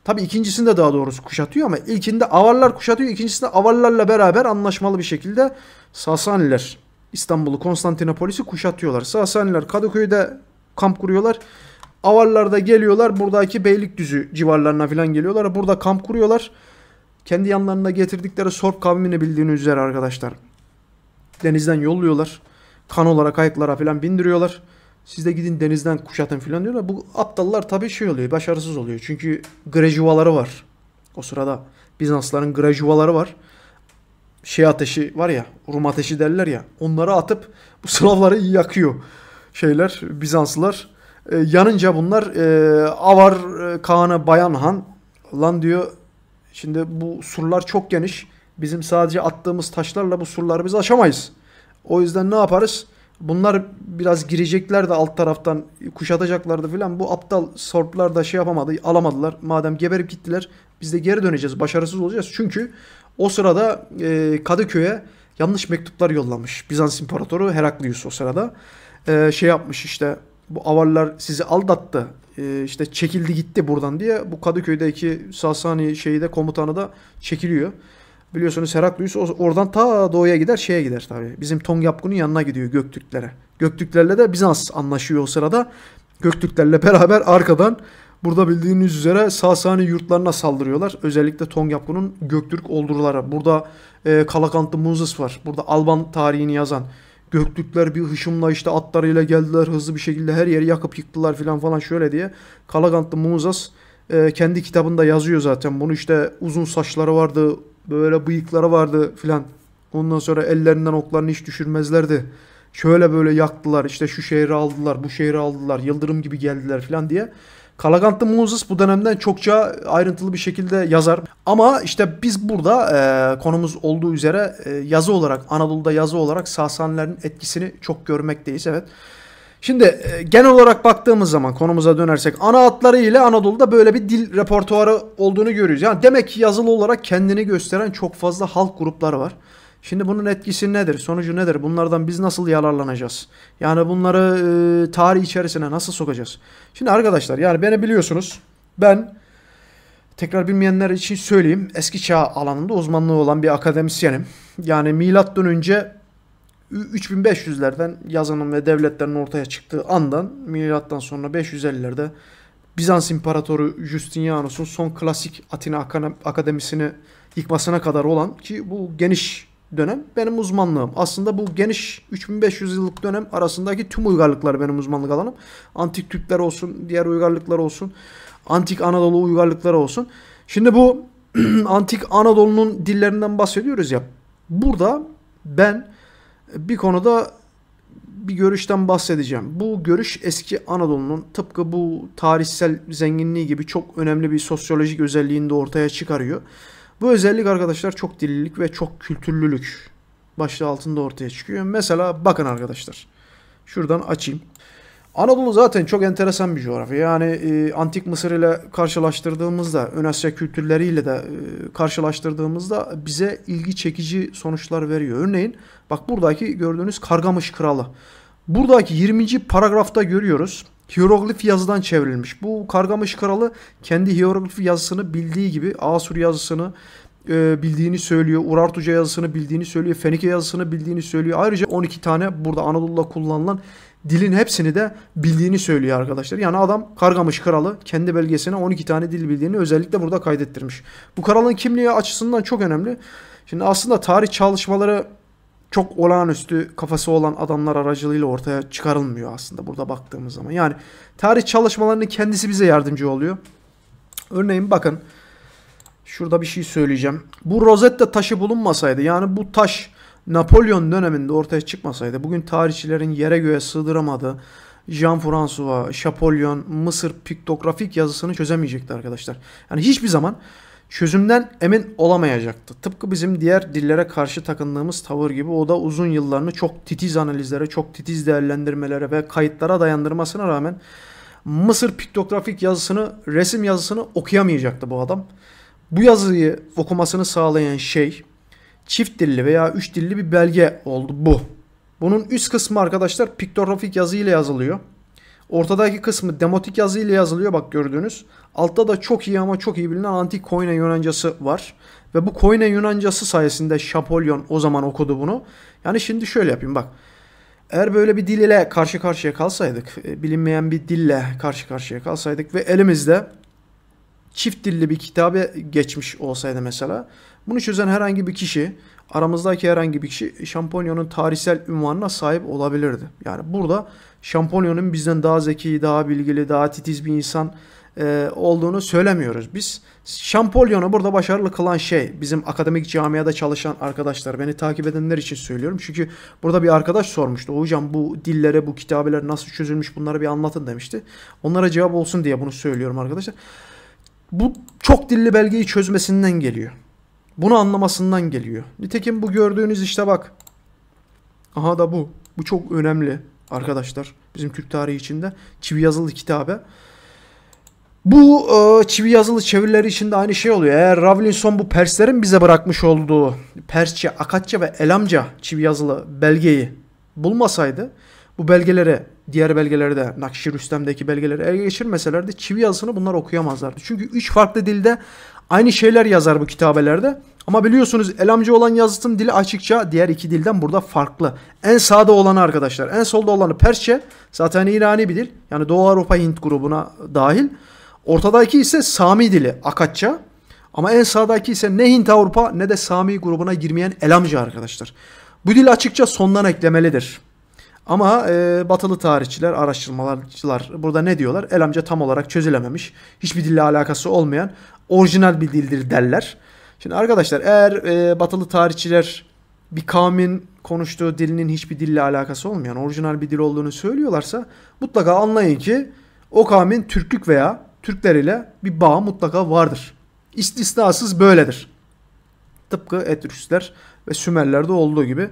Tabii ikincisini de daha doğrusu kuşatıyor ama ilkinde avarlar kuşatıyor. İkincisinde avarlarla beraber anlaşmalı bir şekilde Sasaniler İstanbul'u Konstantinopolis'i kuşatıyorlar. Sasaniler Kadıköy'de kamp kuruyorlar. Avarlar da geliyorlar buradaki Beylikdüzü civarlarına falan geliyorlar. Burada kamp kuruyorlar. Kendi yanlarında getirdikleri Sorp kavmini bildiğiniz üzere arkadaşlar. Denizden yolluyorlar. Kanolara, ayıklara falan bindiriyorlar. Siz de gidin denizden kuşatın falan diyorlar. Bu aptallar tabii şey oluyor, başarısız oluyor. Çünkü grejuvaları var. O sırada Bizansların grejuvaları var. Şey ateşi var ya, Rum ateşi derler ya. Onları atıp bu Slavları yakıyor şeyler Bizanslılar. E, yanınca bunlar e, Avar e, Kaan'a Bayan Han lan diyor şimdi bu surlar çok geniş. Bizim sadece attığımız taşlarla bu surları biz aşamayız. O yüzden ne yaparız? Bunlar biraz girecekler de alt taraftan kuşatacaklardı filan. Bu aptal sorplar da şey yapamadı, alamadılar. Madem geberip gittiler biz de geri döneceğiz, başarısız olacağız. Çünkü o sırada e, Kadıköy'e yanlış mektuplar yollamış Bizans İmparatoru Heraklius o sırada e, şey yapmış işte bu avarlar sizi aldattı e, işte çekildi gitti buradan diye bu Kadıköy'deki Sasani şeyi de komutanı da çekiliyor. Biliyorsunuz Heraklius oradan ta doğuya gider şeye gider tabii. Bizim Tongyapku'nun yanına gidiyor Göktürklere. Göktürklerle de Bizans anlaşıyor o sırada. Göktürklerle beraber arkadan burada bildiğiniz üzere Sasani yurtlarına saldırıyorlar. Özellikle Tongyapku'nun Göktürk olduruları. Burada e, Kalakantlı muzus var. Burada Alban tarihini yazan Göktürkler bir hışımla işte atlarıyla geldiler hızlı bir şekilde her yeri yakıp yıktılar filan falan şöyle diye. Kalagantlı Muzas e, kendi kitabında yazıyor zaten. Bunu işte uzun saçları vardı, böyle bıyıkları vardı filan. Ondan sonra ellerinden oklarını hiç düşürmezlerdi. Şöyle böyle yaktılar işte şu şehri aldılar, bu şehri aldılar, yıldırım gibi geldiler filan diye Kalagantlı Moses bu dönemden çokça ayrıntılı bir şekilde yazar. Ama işte biz burada e, konumuz olduğu üzere e, yazı olarak Anadolu'da yazı olarak Sasanilerin etkisini çok görmekteyiz. Evet. Şimdi e, genel olarak baktığımız zaman konumuza dönersek ana hatları ile Anadolu'da böyle bir dil repertuarı olduğunu görüyoruz. Yani demek ki yazılı olarak kendini gösteren çok fazla halk grupları var. Şimdi bunun etkisi nedir? Sonucu nedir? Bunlardan biz nasıl yararlanacağız? Yani bunları e, tarih içerisine nasıl sokacağız? Şimdi arkadaşlar yani beni biliyorsunuz. Ben tekrar bilmeyenler için söyleyeyim. Eski çağ alanında uzmanlığı olan bir akademisyenim. Yani milattan önce 3500'lerden yazının ve devletlerin ortaya çıktığı andan milattan sonra 550'lerde Bizans İmparatoru Justinianus'un son klasik Atina akademisini yıkmasına kadar olan ki bu geniş dönem benim uzmanlığım. Aslında bu geniş 3500 yıllık dönem arasındaki tüm uygarlıklar benim uzmanlık alanım. Antik Türkler olsun, diğer uygarlıklar olsun, antik Anadolu uygarlıkları olsun. Şimdi bu antik Anadolu'nun dillerinden bahsediyoruz ya. Burada ben bir konuda bir görüşten bahsedeceğim. Bu görüş eski Anadolu'nun tıpkı bu tarihsel zenginliği gibi çok önemli bir sosyolojik özelliğini de ortaya çıkarıyor. Bu özellik arkadaşlar çok dillilik ve çok kültürlülük başlığı altında ortaya çıkıyor. Mesela bakın arkadaşlar. Şuradan açayım. Anadolu zaten çok enteresan bir coğrafya. Yani e, Antik Mısır ile karşılaştırdığımızda, Ön Asya kültürleriyle de e, karşılaştırdığımızda bize ilgi çekici sonuçlar veriyor. Örneğin bak buradaki gördüğünüz Kargamış Kralı. Buradaki 20. paragrafta görüyoruz hieroglif yazıdan çevrilmiş. Bu Kargamış kralı kendi hieroglif yazısını bildiği gibi Asur yazısını e, bildiğini söylüyor. Urartuca yazısını bildiğini söylüyor. Fenike yazısını bildiğini söylüyor. Ayrıca 12 tane burada Anadolu'da kullanılan dilin hepsini de bildiğini söylüyor arkadaşlar. Yani adam Kargamış kralı kendi belgesine 12 tane dil bildiğini özellikle burada kaydettirmiş. Bu kralın kimliği açısından çok önemli. Şimdi aslında tarih çalışmaları çok olağanüstü kafası olan adamlar aracılığıyla ortaya çıkarılmıyor aslında burada baktığımız zaman. Yani tarih çalışmalarının kendisi bize yardımcı oluyor. Örneğin bakın şurada bir şey söyleyeceğim. Bu rozette taşı bulunmasaydı yani bu taş Napolyon döneminde ortaya çıkmasaydı bugün tarihçilerin yere göğe sığdıramadığı Jean François, Champollion, Mısır piktografik yazısını çözemeyecekti arkadaşlar. Yani hiçbir zaman çözümden emin olamayacaktı. Tıpkı bizim diğer dillere karşı takındığımız tavır gibi o da uzun yıllarını çok titiz analizlere, çok titiz değerlendirmelere ve kayıtlara dayandırmasına rağmen Mısır piktografik yazısını, resim yazısını okuyamayacaktı bu adam. Bu yazıyı okumasını sağlayan şey çift dilli veya üç dilli bir belge oldu bu. Bunun üst kısmı arkadaşlar piktografik yazı ile yazılıyor. Ortadaki kısmı demotik yazıyla yazılıyor bak gördüğünüz. Altta da çok iyi ama çok iyi bilinen antik Koine Yunancası var. Ve bu Koine Yunancası sayesinde Şapolyon o zaman okudu bunu. Yani şimdi şöyle yapayım bak. Eğer böyle bir dil ile karşı karşıya kalsaydık, e, bilinmeyen bir dille karşı karşıya kalsaydık ve elimizde çift dilli bir kitabe geçmiş olsaydı mesela, bunu çözen herhangi bir kişi aramızdaki herhangi bir kişi Şampanyon'un tarihsel ünvanına sahip olabilirdi. Yani burada Şampanyon'un bizden daha zeki, daha bilgili, daha titiz bir insan e, olduğunu söylemiyoruz. Biz Şampolyon'u burada başarılı kılan şey bizim akademik camiada çalışan arkadaşlar beni takip edenler için söylüyorum. Çünkü burada bir arkadaş sormuştu. Hocam bu dillere bu kitabeler nasıl çözülmüş bunları bir anlatın demişti. Onlara cevap olsun diye bunu söylüyorum arkadaşlar. Bu çok dilli belgeyi çözmesinden geliyor. Bunu anlamasından geliyor. Nitekim bu gördüğünüz işte bak. Aha da bu. Bu çok önemli arkadaşlar. Bizim Türk tarihi içinde çivi yazılı kitabe. Bu e, çivi yazılı çevirileri içinde aynı şey oluyor. Eğer Ravlinson bu Perslerin bize bırakmış olduğu Persçe, Akatça ve Elamca çivi yazılı belgeyi bulmasaydı bu belgelere diğer belgelerde Nakşi Rüstem'deki belgeleri ele geçirmeselerdi çivi yazısını bunlar okuyamazlardı. Çünkü üç farklı dilde Aynı şeyler yazar bu kitabelerde. Ama biliyorsunuz elamcı olan yazıtın dili açıkça diğer iki dilden burada farklı. En sağda olanı arkadaşlar. En solda olanı Persçe. Zaten İrani bir dil. Yani Doğu Avrupa Hint grubuna dahil. Ortadaki ise Sami dili. Akatça. Ama en sağdaki ise ne Hint Avrupa ne de Sami grubuna girmeyen elamcı arkadaşlar. Bu dil açıkça sondan eklemelidir. Ama e, batılı tarihçiler, araştırmacılar burada ne diyorlar? El amca tam olarak çözülememiş, hiçbir dille alakası olmayan orijinal bir dildir derler. Şimdi arkadaşlar eğer e, batılı tarihçiler bir kavmin konuştuğu dilinin hiçbir dille alakası olmayan orijinal bir dil olduğunu söylüyorlarsa mutlaka anlayın ki o kavmin Türklük veya Türkler ile bir bağ mutlaka vardır. İstisnasız böyledir. Tıpkı Etrüsler ve Sümerler'de olduğu gibi.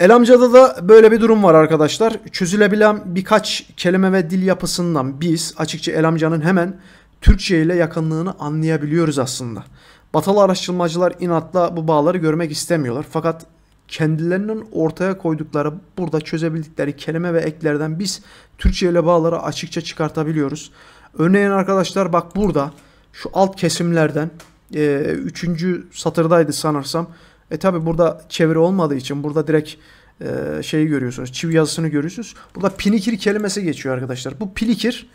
Elamca'da da böyle bir durum var arkadaşlar. Çözülebilen birkaç kelime ve dil yapısından biz açıkça Elamca'nın hemen Türkçe ile yakınlığını anlayabiliyoruz aslında. Batılı araştırmacılar inatla bu bağları görmek istemiyorlar. Fakat kendilerinin ortaya koydukları burada çözebildikleri kelime ve eklerden biz Türkçe ile bağları açıkça çıkartabiliyoruz. Örneğin arkadaşlar bak burada şu alt kesimlerden 3. satırdaydı sanırsam e tabi burada çeviri olmadığı için burada direkt e, şeyi görüyorsunuz. Çivi yazısını görüyorsunuz. Burada pinikir kelimesi geçiyor arkadaşlar. Bu pinikir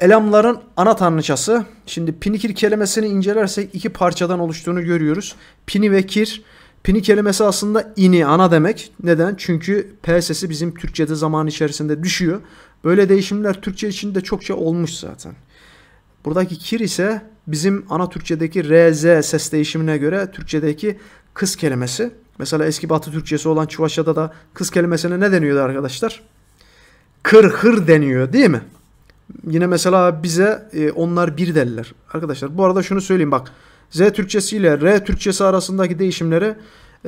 Elamların ana tanrıçası. Şimdi pinikir kelimesini incelersek iki parçadan oluştuğunu görüyoruz. Pini ve kir. Pini kelimesi aslında ini, ana demek. Neden? Çünkü P sesi bizim Türkçe'de zaman içerisinde düşüyor. Böyle değişimler Türkçe içinde çokça olmuş zaten. Buradaki kir ise bizim ana Türkçedeki RZ ses değişimine göre Türkçedeki kız kelimesi. Mesela eski Batı Türkçesi olan Çuvaşya'da da kız kelimesine ne deniyordu arkadaşlar? Kır hır deniyor değil mi? Yine mesela bize e, onlar bir derler. Arkadaşlar bu arada şunu söyleyeyim bak. Z Türkçesi ile R Türkçesi arasındaki değişimleri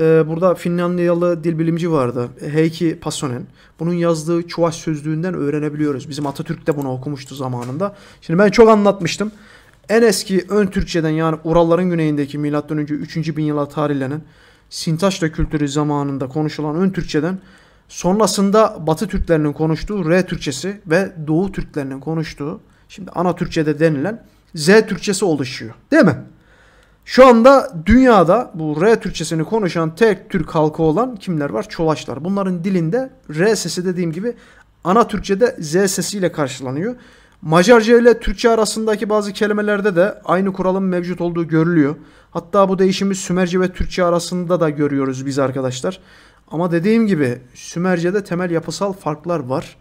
e, burada Finlandiyalı dil bilimci vardı. Heikki Passonen. Bunun yazdığı Çuvaş sözlüğünden öğrenebiliyoruz. Bizim Atatürk de bunu okumuştu zamanında. Şimdi ben çok anlatmıştım en eski ön Türkçeden yani Uralların güneyindeki M.Ö. 3. bin yıla tarihlenen Sintaşla kültürü zamanında konuşulan ön Türkçeden sonrasında Batı Türklerinin konuştuğu R Türkçesi ve Doğu Türklerinin konuştuğu şimdi ana Türkçede denilen Z Türkçesi oluşuyor. Değil mi? Şu anda dünyada bu R Türkçesini konuşan tek Türk halkı olan kimler var? Çolaşlar. Bunların dilinde R sesi dediğim gibi ana Türkçede Z sesiyle karşılanıyor. Macarca ile Türkçe arasındaki bazı kelimelerde de aynı kuralın mevcut olduğu görülüyor. Hatta bu değişimi Sümerce ve Türkçe arasında da görüyoruz biz arkadaşlar. Ama dediğim gibi Sümerce'de temel yapısal farklar var.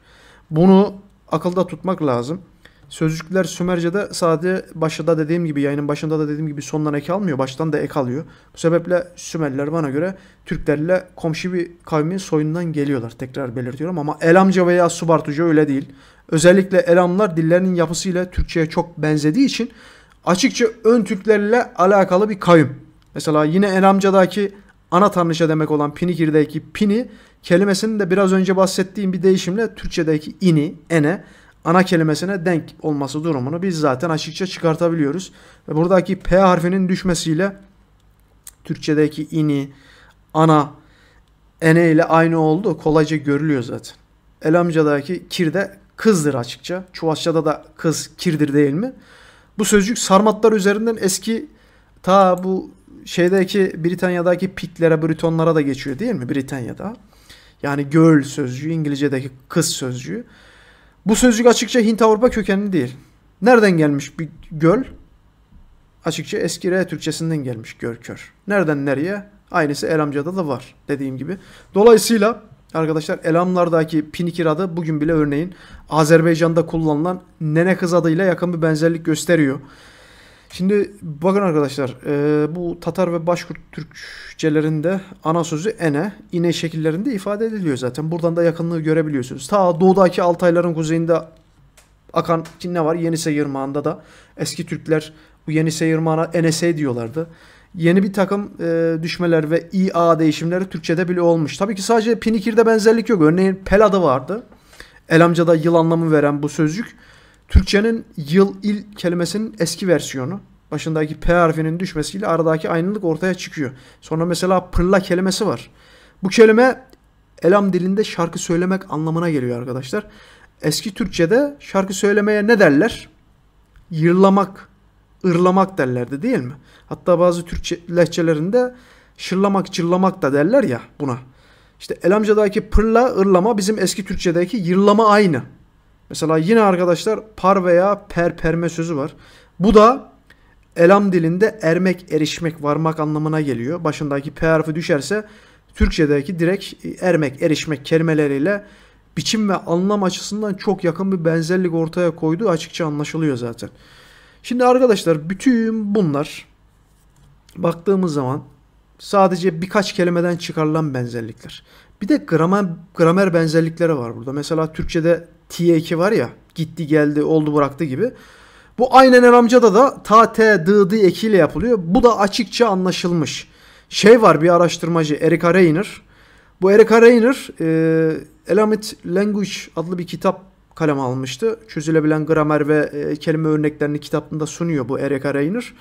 Bunu akılda tutmak lazım. Sözcükler Sümerce'de sadece başında dediğim gibi yayının başında da dediğim gibi sondan ek almıyor. Baştan da ek alıyor. Bu sebeple Sümerler bana göre Türklerle komşu bir kavmin soyundan geliyorlar. Tekrar belirtiyorum ama Elamca veya Subartuca öyle değil. Özellikle Elamlar dillerinin yapısıyla Türkçe'ye çok benzediği için açıkça ön Türklerle alakalı bir kavim. Mesela yine Elamca'daki ana tanrıça demek olan Pinikir'deki Pini kelimesinin de biraz önce bahsettiğim bir değişimle Türkçe'deki ini, ene ana kelimesine denk olması durumunu biz zaten açıkça çıkartabiliyoruz. Ve buradaki P harfinin düşmesiyle Türkçedeki ini, ana, ene ile aynı oldu. Kolayca görülüyor zaten. Elamca'daki kir de kızdır açıkça. Çuvaşça'da da kız kirdir değil mi? Bu sözcük sarmatlar üzerinden eski ta bu şeydeki Britanya'daki pitlere, Britonlara da geçiyor değil mi Britanya'da? Yani girl sözcüğü, İngilizce'deki kız sözcüğü. Bu sözcük açıkça Hint-Avrupa kökenli değil. Nereden gelmiş bir göl? Açıkça eski R Türkçesinden gelmiş görkör. Nereden nereye? Aynısı Elamca'da da var dediğim gibi. Dolayısıyla arkadaşlar Elamlardaki pinikir adı bugün bile örneğin Azerbaycan'da kullanılan nene kız adıyla yakın bir benzerlik gösteriyor. Şimdi bakın arkadaşlar e, bu Tatar ve Başkurt Türkçelerinde ana sözü ene, ine şekillerinde ifade ediliyor zaten. Buradan da yakınlığı görebiliyorsunuz. Ta doğudaki Altayların kuzeyinde akan ne var? Yenisey Yırmağı'nda da eski Türkler bu Yenisey Yırmağı'na Enesey diyorlardı. Yeni bir takım e, düşmeler ve İA değişimleri Türkçe'de bile olmuş. Tabii ki sadece Pinikir'de benzerlik yok. Örneğin Pela'da vardı. Elamca'da yıl anlamı veren bu sözcük Türkçenin yıl, il kelimesinin eski versiyonu. Başındaki P harfinin düşmesiyle aradaki aynılık ortaya çıkıyor. Sonra mesela pırla kelimesi var. Bu kelime elam dilinde şarkı söylemek anlamına geliyor arkadaşlar. Eski Türkçe'de şarkı söylemeye ne derler? Yırlamak, ırlamak derlerdi değil mi? Hatta bazı Türkçe lehçelerinde şırlamak, çırlamak da derler ya buna. İşte Elamca'daki pırla, ırlama bizim eski Türkçedeki yırlama aynı. Mesela yine arkadaşlar par veya per perme sözü var. Bu da elam dilinde ermek, erişmek, varmak anlamına geliyor. Başındaki p harfi düşerse Türkçedeki direkt ermek, erişmek kelimeleriyle biçim ve anlam açısından çok yakın bir benzerlik ortaya koyduğu açıkça anlaşılıyor zaten. Şimdi arkadaşlar bütün bunlar baktığımız zaman sadece birkaç kelimeden çıkarılan benzerlikler. Bir de gramer, gramer benzerlikleri var burada. Mesela Türkçe'de T2 var ya gitti geldi oldu bıraktı gibi. Bu aynen er amcada da ta t d dı ekiyle yapılıyor. Bu da açıkça anlaşılmış. Şey var bir araştırmacı Erika Reiner. Bu Erika Reiner e, Elamit Language adlı bir kitap kaleme almıştı. Çözülebilen gramer ve e, kelime örneklerini kitabında sunuyor bu Erika Reiner.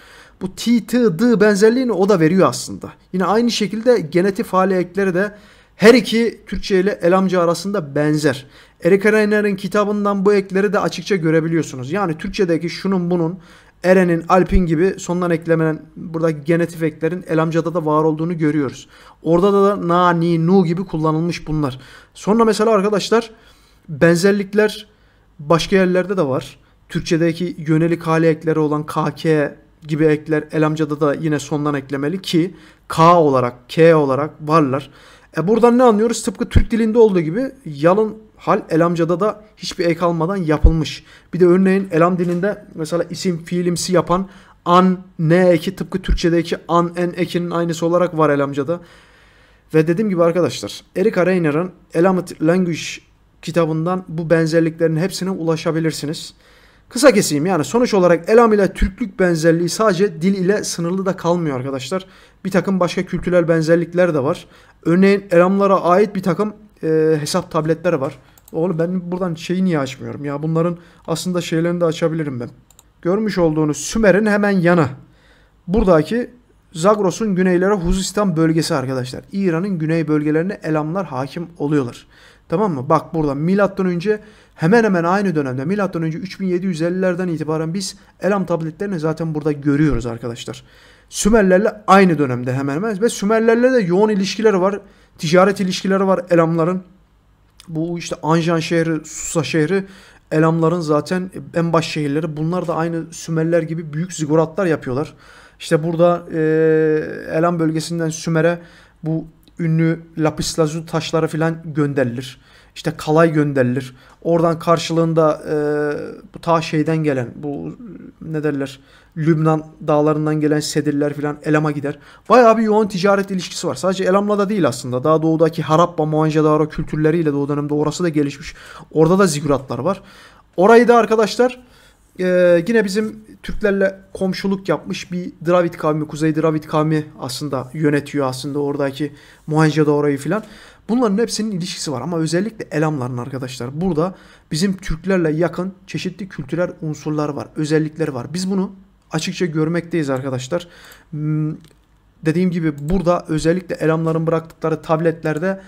Bu t, t, d benzerliğini o da veriyor aslında. Yine aynı şekilde genetif hale ekleri de her iki Türkçe ile El amca arasında benzer. Eric Reiner'in kitabından bu ekleri de açıkça görebiliyorsunuz. Yani Türkçedeki şunun bunun Eren'in, Alp'in gibi sondan eklemenin burada genetif eklerin El amcada da var olduğunu görüyoruz. Orada da na, ni, nu gibi kullanılmış bunlar. Sonra mesela arkadaşlar benzerlikler başka yerlerde de var. Türkçedeki yönelik hali ekleri olan KK gibi ekler El amcada da yine sondan eklemeli ki K olarak, K olarak varlar. E buradan ne anlıyoruz? Tıpkı Türk dilinde olduğu gibi yalın hal elamcada da hiçbir ek almadan yapılmış. Bir de örneğin elam dilinde mesela isim fiilimsi yapan an, ne eki tıpkı Türkçedeki an, en ekinin aynısı olarak var elamcada. Ve dediğim gibi arkadaşlar Erika Reiner'ın Elamit Language kitabından bu benzerliklerin hepsine ulaşabilirsiniz. Kısa keseyim yani sonuç olarak elam ile Türklük benzerliği sadece dil ile sınırlı da kalmıyor arkadaşlar. Bir takım başka kültürel benzerlikler de var. Örneğin elamlara ait bir takım e, hesap tabletleri var. Oğlum ben buradan şeyi niye açmıyorum ya bunların aslında şeylerini de açabilirim ben. Görmüş olduğunuz Sümer'in hemen yanı. Buradaki Zagros'un güneylere Huzistan bölgesi arkadaşlar. İran'ın güney bölgelerine elamlar hakim oluyorlar. Tamam mı? Bak burada milattan önce hemen hemen aynı dönemde milattan önce 3750'lerden itibaren biz Elam tabletlerini zaten burada görüyoruz arkadaşlar. Sümerlerle aynı dönemde hemen hemen ve Sümerlerle de yoğun ilişkileri var. Ticaret ilişkileri var Elamların. Bu işte Anjan şehri, Susa şehri Elamların zaten en baş şehirleri. Bunlar da aynı Sümerler gibi büyük ziguratlar yapıyorlar. İşte burada e, Elam bölgesinden Sümer'e bu ünlü lapis lazuli taşları filan gönderilir işte kalay gönderilir. Oradan karşılığında e, bu ta şeyden gelen bu ne derler Lübnan dağlarından gelen sedirler filan Elam'a gider. Bayağı bir yoğun ticaret ilişkisi var. Sadece Elam'la da değil aslında. Daha doğudaki Harappa, Mohenjo-Daro kültürleriyle de o dönemde orası da gelişmiş. Orada da ziguratlar var. Orayı da arkadaşlar e, yine bizim Türklerle komşuluk yapmış bir Dravid kavmi, Kuzey Dravid kavmi aslında yönetiyor aslında oradaki Mohenjo-Daro'yu filan. Bunların hepsinin ilişkisi var ama özellikle Elamların arkadaşlar burada bizim Türklerle yakın çeşitli kültürel unsurlar var, özellikler var. Biz bunu açıkça görmekteyiz arkadaşlar. Hmm, dediğim gibi burada özellikle Elamların bıraktıkları tabletlerde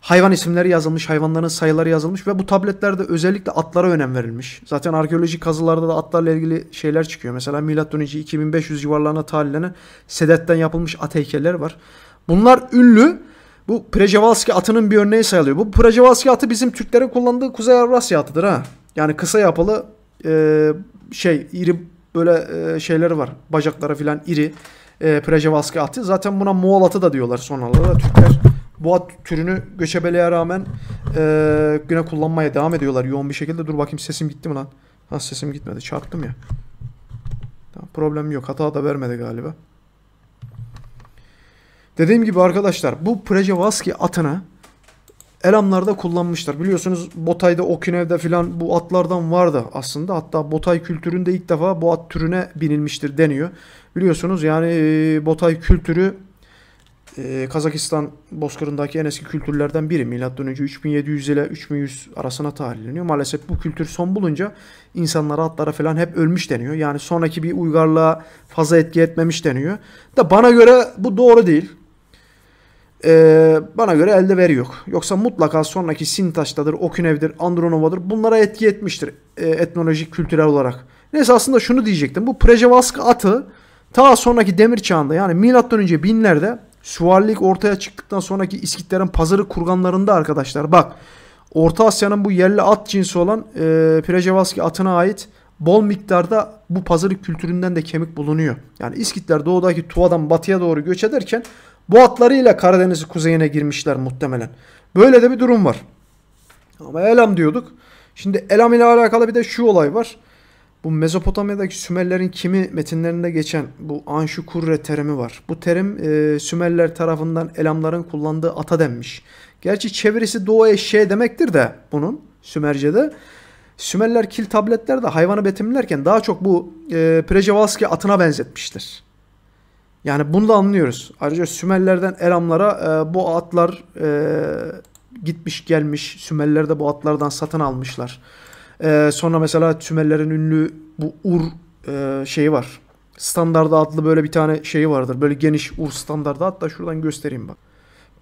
hayvan isimleri yazılmış, hayvanların sayıları yazılmış ve bu tabletlerde özellikle atlara önem verilmiş. Zaten arkeolojik kazılarda da atlarla ilgili şeyler çıkıyor. Mesela M.Ö. 2500 civarlarına tarihlenen Sedet'ten yapılmış at heykeller var. Bunlar ünlü bu Prejevalski atının bir örneği sayılıyor. Bu Prejevalski atı bizim Türklerin kullandığı Kuzey Avrasya atıdır ha. Yani kısa yapılı e, şey iri böyle e, şeyleri var. Bacakları filan iri e, Prejevalski atı. Zaten buna Moğol atı da diyorlar sonralarda. Türkler bu at türünü göçebeliğe rağmen e, güne kullanmaya devam ediyorlar yoğun bir şekilde. Dur bakayım sesim gitti mi lan? Ha sesim gitmedi. Çarptım ya. problem yok. Hata da vermedi galiba. Dediğim gibi arkadaşlar bu Prejavaski atını Elamlarda kullanmışlar. Biliyorsunuz Botay'da, Okinev'de filan bu atlardan vardı aslında. Hatta Botay kültüründe ilk defa bu at türüne binilmiştir deniyor. Biliyorsunuz yani e, Botay kültürü e, Kazakistan Bozkırı'ndaki en eski kültürlerden biri. Milattan önce 3700 ile 3100 arasına tarihleniyor. Maalesef bu kültür son bulunca insanlara, atlara falan hep ölmüş deniyor. Yani sonraki bir uygarlığa fazla etki etmemiş deniyor. Da bana göre bu doğru değil. Ee, bana göre elde veri yok. Yoksa mutlaka sonraki Sintaş'tadır, Okünev'dir, Andronova'dır. Bunlara etki etmiştir e, etnolojik, kültürel olarak. Neyse aslında şunu diyecektim. Bu Prejevaskı atı ta sonraki demir çağında yani milattan önce binlerde Süvarilik ortaya çıktıktan sonraki İskitlerin pazarı kurganlarında arkadaşlar bak Orta Asya'nın bu yerli at cinsi olan e, Prejevaski atına ait bol miktarda bu pazarı kültüründen de kemik bulunuyor. Yani İskitler doğudaki Tuva'dan batıya doğru göç ederken bu atlarıyla Karadeniz'in kuzeyine girmişler muhtemelen. Böyle de bir durum var. Ama Elam diyorduk. Şimdi Elam ile alakalı bir de şu olay var. Bu Mezopotamya'daki Sümerlerin kimi metinlerinde geçen bu Anşu terimi var. Bu terim e, Sümerler tarafından Elamların kullandığı ata denmiş. Gerçi çevirisi doğu eşeği demektir de bunun Sümerce'de. Sümerler kil tabletlerde hayvanı betimlerken daha çok bu e, Prejevalski atına benzetmiştir. Yani bunu da anlıyoruz. Ayrıca Sümerlerden Elamlara e, bu atlar e, gitmiş gelmiş. Sümerler de bu atlardan satın almışlar. E, sonra mesela Sümerlerin ünlü bu Ur e, şeyi var. Standarda adlı böyle bir tane şeyi vardır. Böyle geniş Ur standarda. Hatta şuradan göstereyim bak.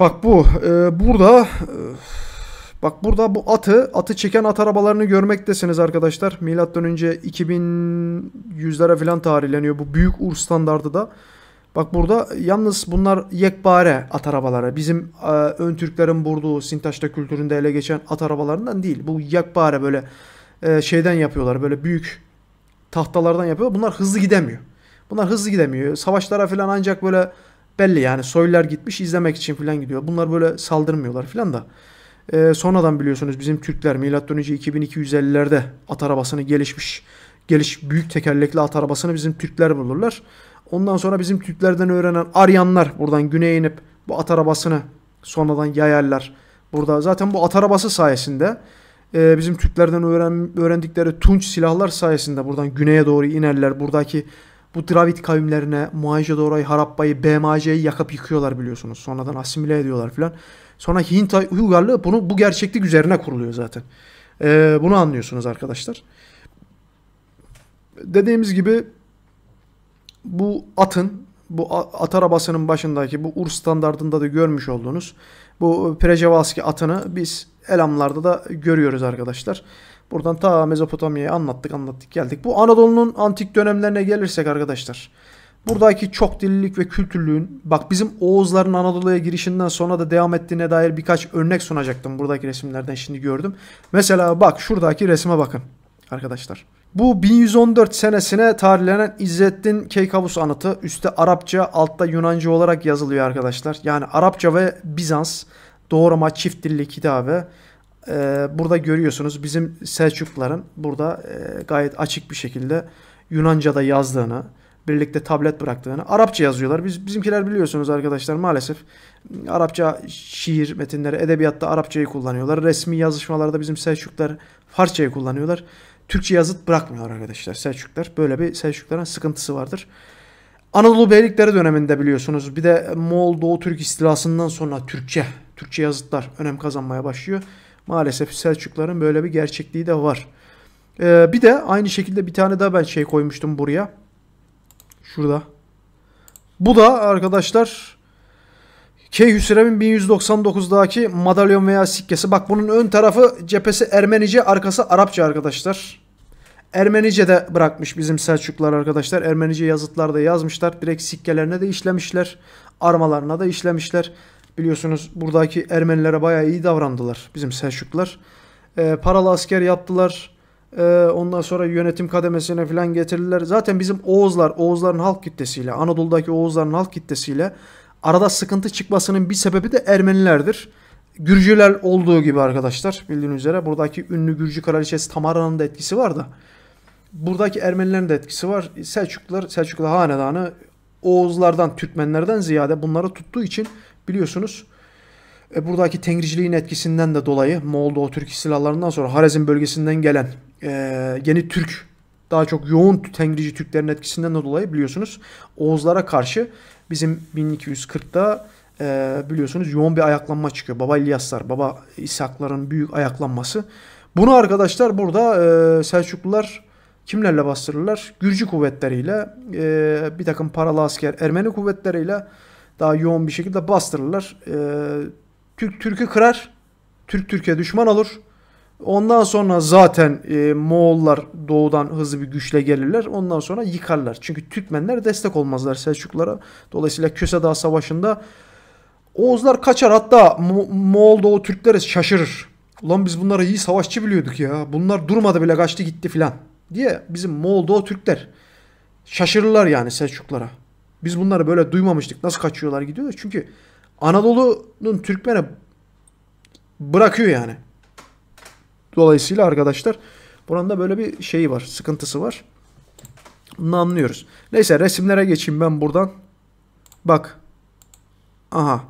Bak bu. E, burada... E, Bak burada bu atı, atı çeken at arabalarını görmektesiniz arkadaşlar. Milattan önce 2100'lere falan tarihleniyor bu büyük Ur standardı da. Bak burada yalnız bunlar yekpare at arabaları. Bizim e, ön Türklerin vurduğu Sintaş'ta kültüründe ele geçen at arabalarından değil. Bu yekpare böyle e, şeyden yapıyorlar. Böyle büyük tahtalardan yapıyor. Bunlar hızlı gidemiyor. Bunlar hızlı gidemiyor. Savaşlara falan ancak böyle belli yani soylar gitmiş izlemek için falan gidiyor. Bunlar böyle saldırmıyorlar falan da. E, sonradan biliyorsunuz bizim Türkler milattan önce 2250'lerde at arabasını gelişmiş geliş büyük tekerlekli at arabasını bizim Türkler bulurlar. Ondan sonra bizim Türklerden öğrenen Aryanlar buradan güneye inip bu at arabasını sonradan yayarlar. Burada zaten bu at arabası sayesinde e, bizim Türklerden öğren, öğrendikleri tunç silahlar sayesinde buradan güneye doğru inerler. Buradaki bu Dravid kavimlerine Muayce Dora'yı, Harappa'yı, BMAC'yi yakıp yıkıyorlar biliyorsunuz. Sonradan asimile ediyorlar filan. Sonra Hint uygarlığı bunu bu gerçeklik üzerine kuruluyor zaten. E, bunu anlıyorsunuz arkadaşlar. Dediğimiz gibi bu atın bu at arabasının başındaki bu UR standartında da görmüş olduğunuz bu Prejavaski atını biz Elamlarda da görüyoruz arkadaşlar. Buradan ta Mezopotamya'yı anlattık anlattık geldik. Bu Anadolu'nun antik dönemlerine gelirsek arkadaşlar. Buradaki çok dillilik ve kültürlüğün bak bizim Oğuzların Anadolu'ya girişinden sonra da devam ettiğine dair birkaç örnek sunacaktım buradaki resimlerden şimdi gördüm. Mesela bak şuradaki resme bakın arkadaşlar. Bu 1114 senesine tarihlenen İzzettin Keykavus anıtı üstte Arapça altta Yunanca olarak yazılıyor arkadaşlar. Yani Arapça ve Bizans doğrama çift dilli kitabı. Ee, burada görüyorsunuz bizim Selçukluların burada e, gayet açık bir şekilde Yunanca'da yazdığını, birlikte tablet bıraktığını. Arapça yazıyorlar. Biz bizimkiler biliyorsunuz arkadaşlar maalesef Arapça şiir metinleri, edebiyatta Arapçayı kullanıyorlar. Resmi yazışmalarda bizim Selçuklar Farsçayı kullanıyorlar. Türkçe yazıt bırakmıyor arkadaşlar Selçuklar. Böyle bir Selçukların sıkıntısı vardır. Anadolu Beylikleri döneminde biliyorsunuz bir de Moğol Doğu Türk istilasından sonra Türkçe, Türkçe yazıtlar önem kazanmaya başlıyor. Maalesef Selçukların böyle bir gerçekliği de var. Ee, bir de aynı şekilde bir tane daha ben şey koymuştum buraya. Şurada. Bu da arkadaşlar K-100 1199'daki madalyon veya sikkesi. Bak bunun ön tarafı cephesi Ermenice, arkası Arapça arkadaşlar. Ermenice de bırakmış bizim Selçuklar arkadaşlar. Ermenice yazıtlar da yazmışlar. Direkt sikkelerine de işlemişler. Armalarına da işlemişler. Biliyorsunuz buradaki Ermenilere bayağı iyi davrandılar bizim Selçuklar. E, ee, paralı asker yaptılar. E, ondan sonra yönetim kademesine falan getirdiler. Zaten bizim Oğuzlar, Oğuzların halk kitlesiyle, Anadolu'daki Oğuzların halk kitlesiyle arada sıkıntı çıkmasının bir sebebi de Ermenilerdir. Gürcüler olduğu gibi arkadaşlar bildiğiniz üzere buradaki ünlü Gürcü kraliçesi Tamara'nın da etkisi var da buradaki Ermenilerin de etkisi var. Selçuklular, Selçuklu hanedanı Oğuzlardan, Türkmenlerden ziyade bunları tuttuğu için biliyorsunuz e, buradaki tengriciliğin etkisinden de dolayı Moğol Doğu Türk silahlarından sonra Harezm bölgesinden gelen e, yeni Türk daha çok yoğun Tengrici Türklerin etkisinden dolayı biliyorsunuz Oğuzlara karşı bizim 1240'da e, biliyorsunuz yoğun bir ayaklanma çıkıyor. Baba İlyaslar, Baba İshakların büyük ayaklanması. Bunu arkadaşlar burada e, Selçuklular kimlerle bastırırlar? Gürcü kuvvetleriyle, e, bir takım paralı asker Ermeni kuvvetleriyle daha yoğun bir şekilde bastırırlar. E, Türk Türk'ü kırar, Türk Türkiye düşman olur. Ondan sonra zaten e, Moğollar doğudan hızlı bir güçle gelirler. Ondan sonra yıkarlar. Çünkü Türkmenler destek olmazlar Selçuklara. Dolayısıyla Köse Dağı Savaşı'nda Oğuzlar kaçar hatta Mo- Moğol Doğu Türkleri şaşırır. Ulan biz bunları iyi savaşçı biliyorduk ya. Bunlar durmadı bile kaçtı gitti filan diye bizim Moğol Doğu Türkler şaşırırlar yani Selçuklara. Biz bunları böyle duymamıştık. Nasıl kaçıyorlar gidiyorlar? Çünkü Anadolu'nun Türkmen'e bırakıyor yani. Dolayısıyla arkadaşlar buranın da böyle bir şeyi var. Sıkıntısı var. Bunu anlıyoruz. Neyse resimlere geçeyim ben buradan. Bak. Aha.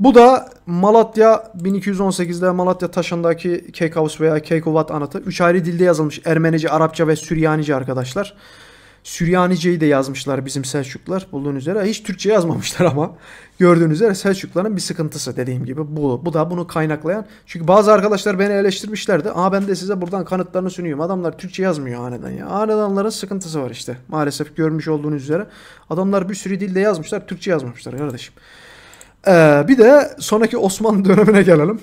Bu da Malatya 1218'de Malatya Taşı'ndaki Kekavus veya Kekovat anıtı. Üç ayrı dilde yazılmış. Ermenice, Arapça ve Süryanice arkadaşlar. Süryanice'yi de yazmışlar bizim Selçuklar bulduğunuz üzere. Hiç Türkçe yazmamışlar ama gördüğünüz üzere Selçukların bir sıkıntısı dediğim gibi bu. Bu da bunu kaynaklayan. Çünkü bazı arkadaşlar beni eleştirmişlerdi. Aa ben de size buradan kanıtlarını sunuyorum. Adamlar Türkçe yazmıyor hanedan ya. Hanedanların sıkıntısı var işte. Maalesef görmüş olduğunuz üzere. Adamlar bir sürü dilde yazmışlar. Türkçe yazmamışlar kardeşim. Ee, bir de sonraki Osmanlı dönemine gelelim.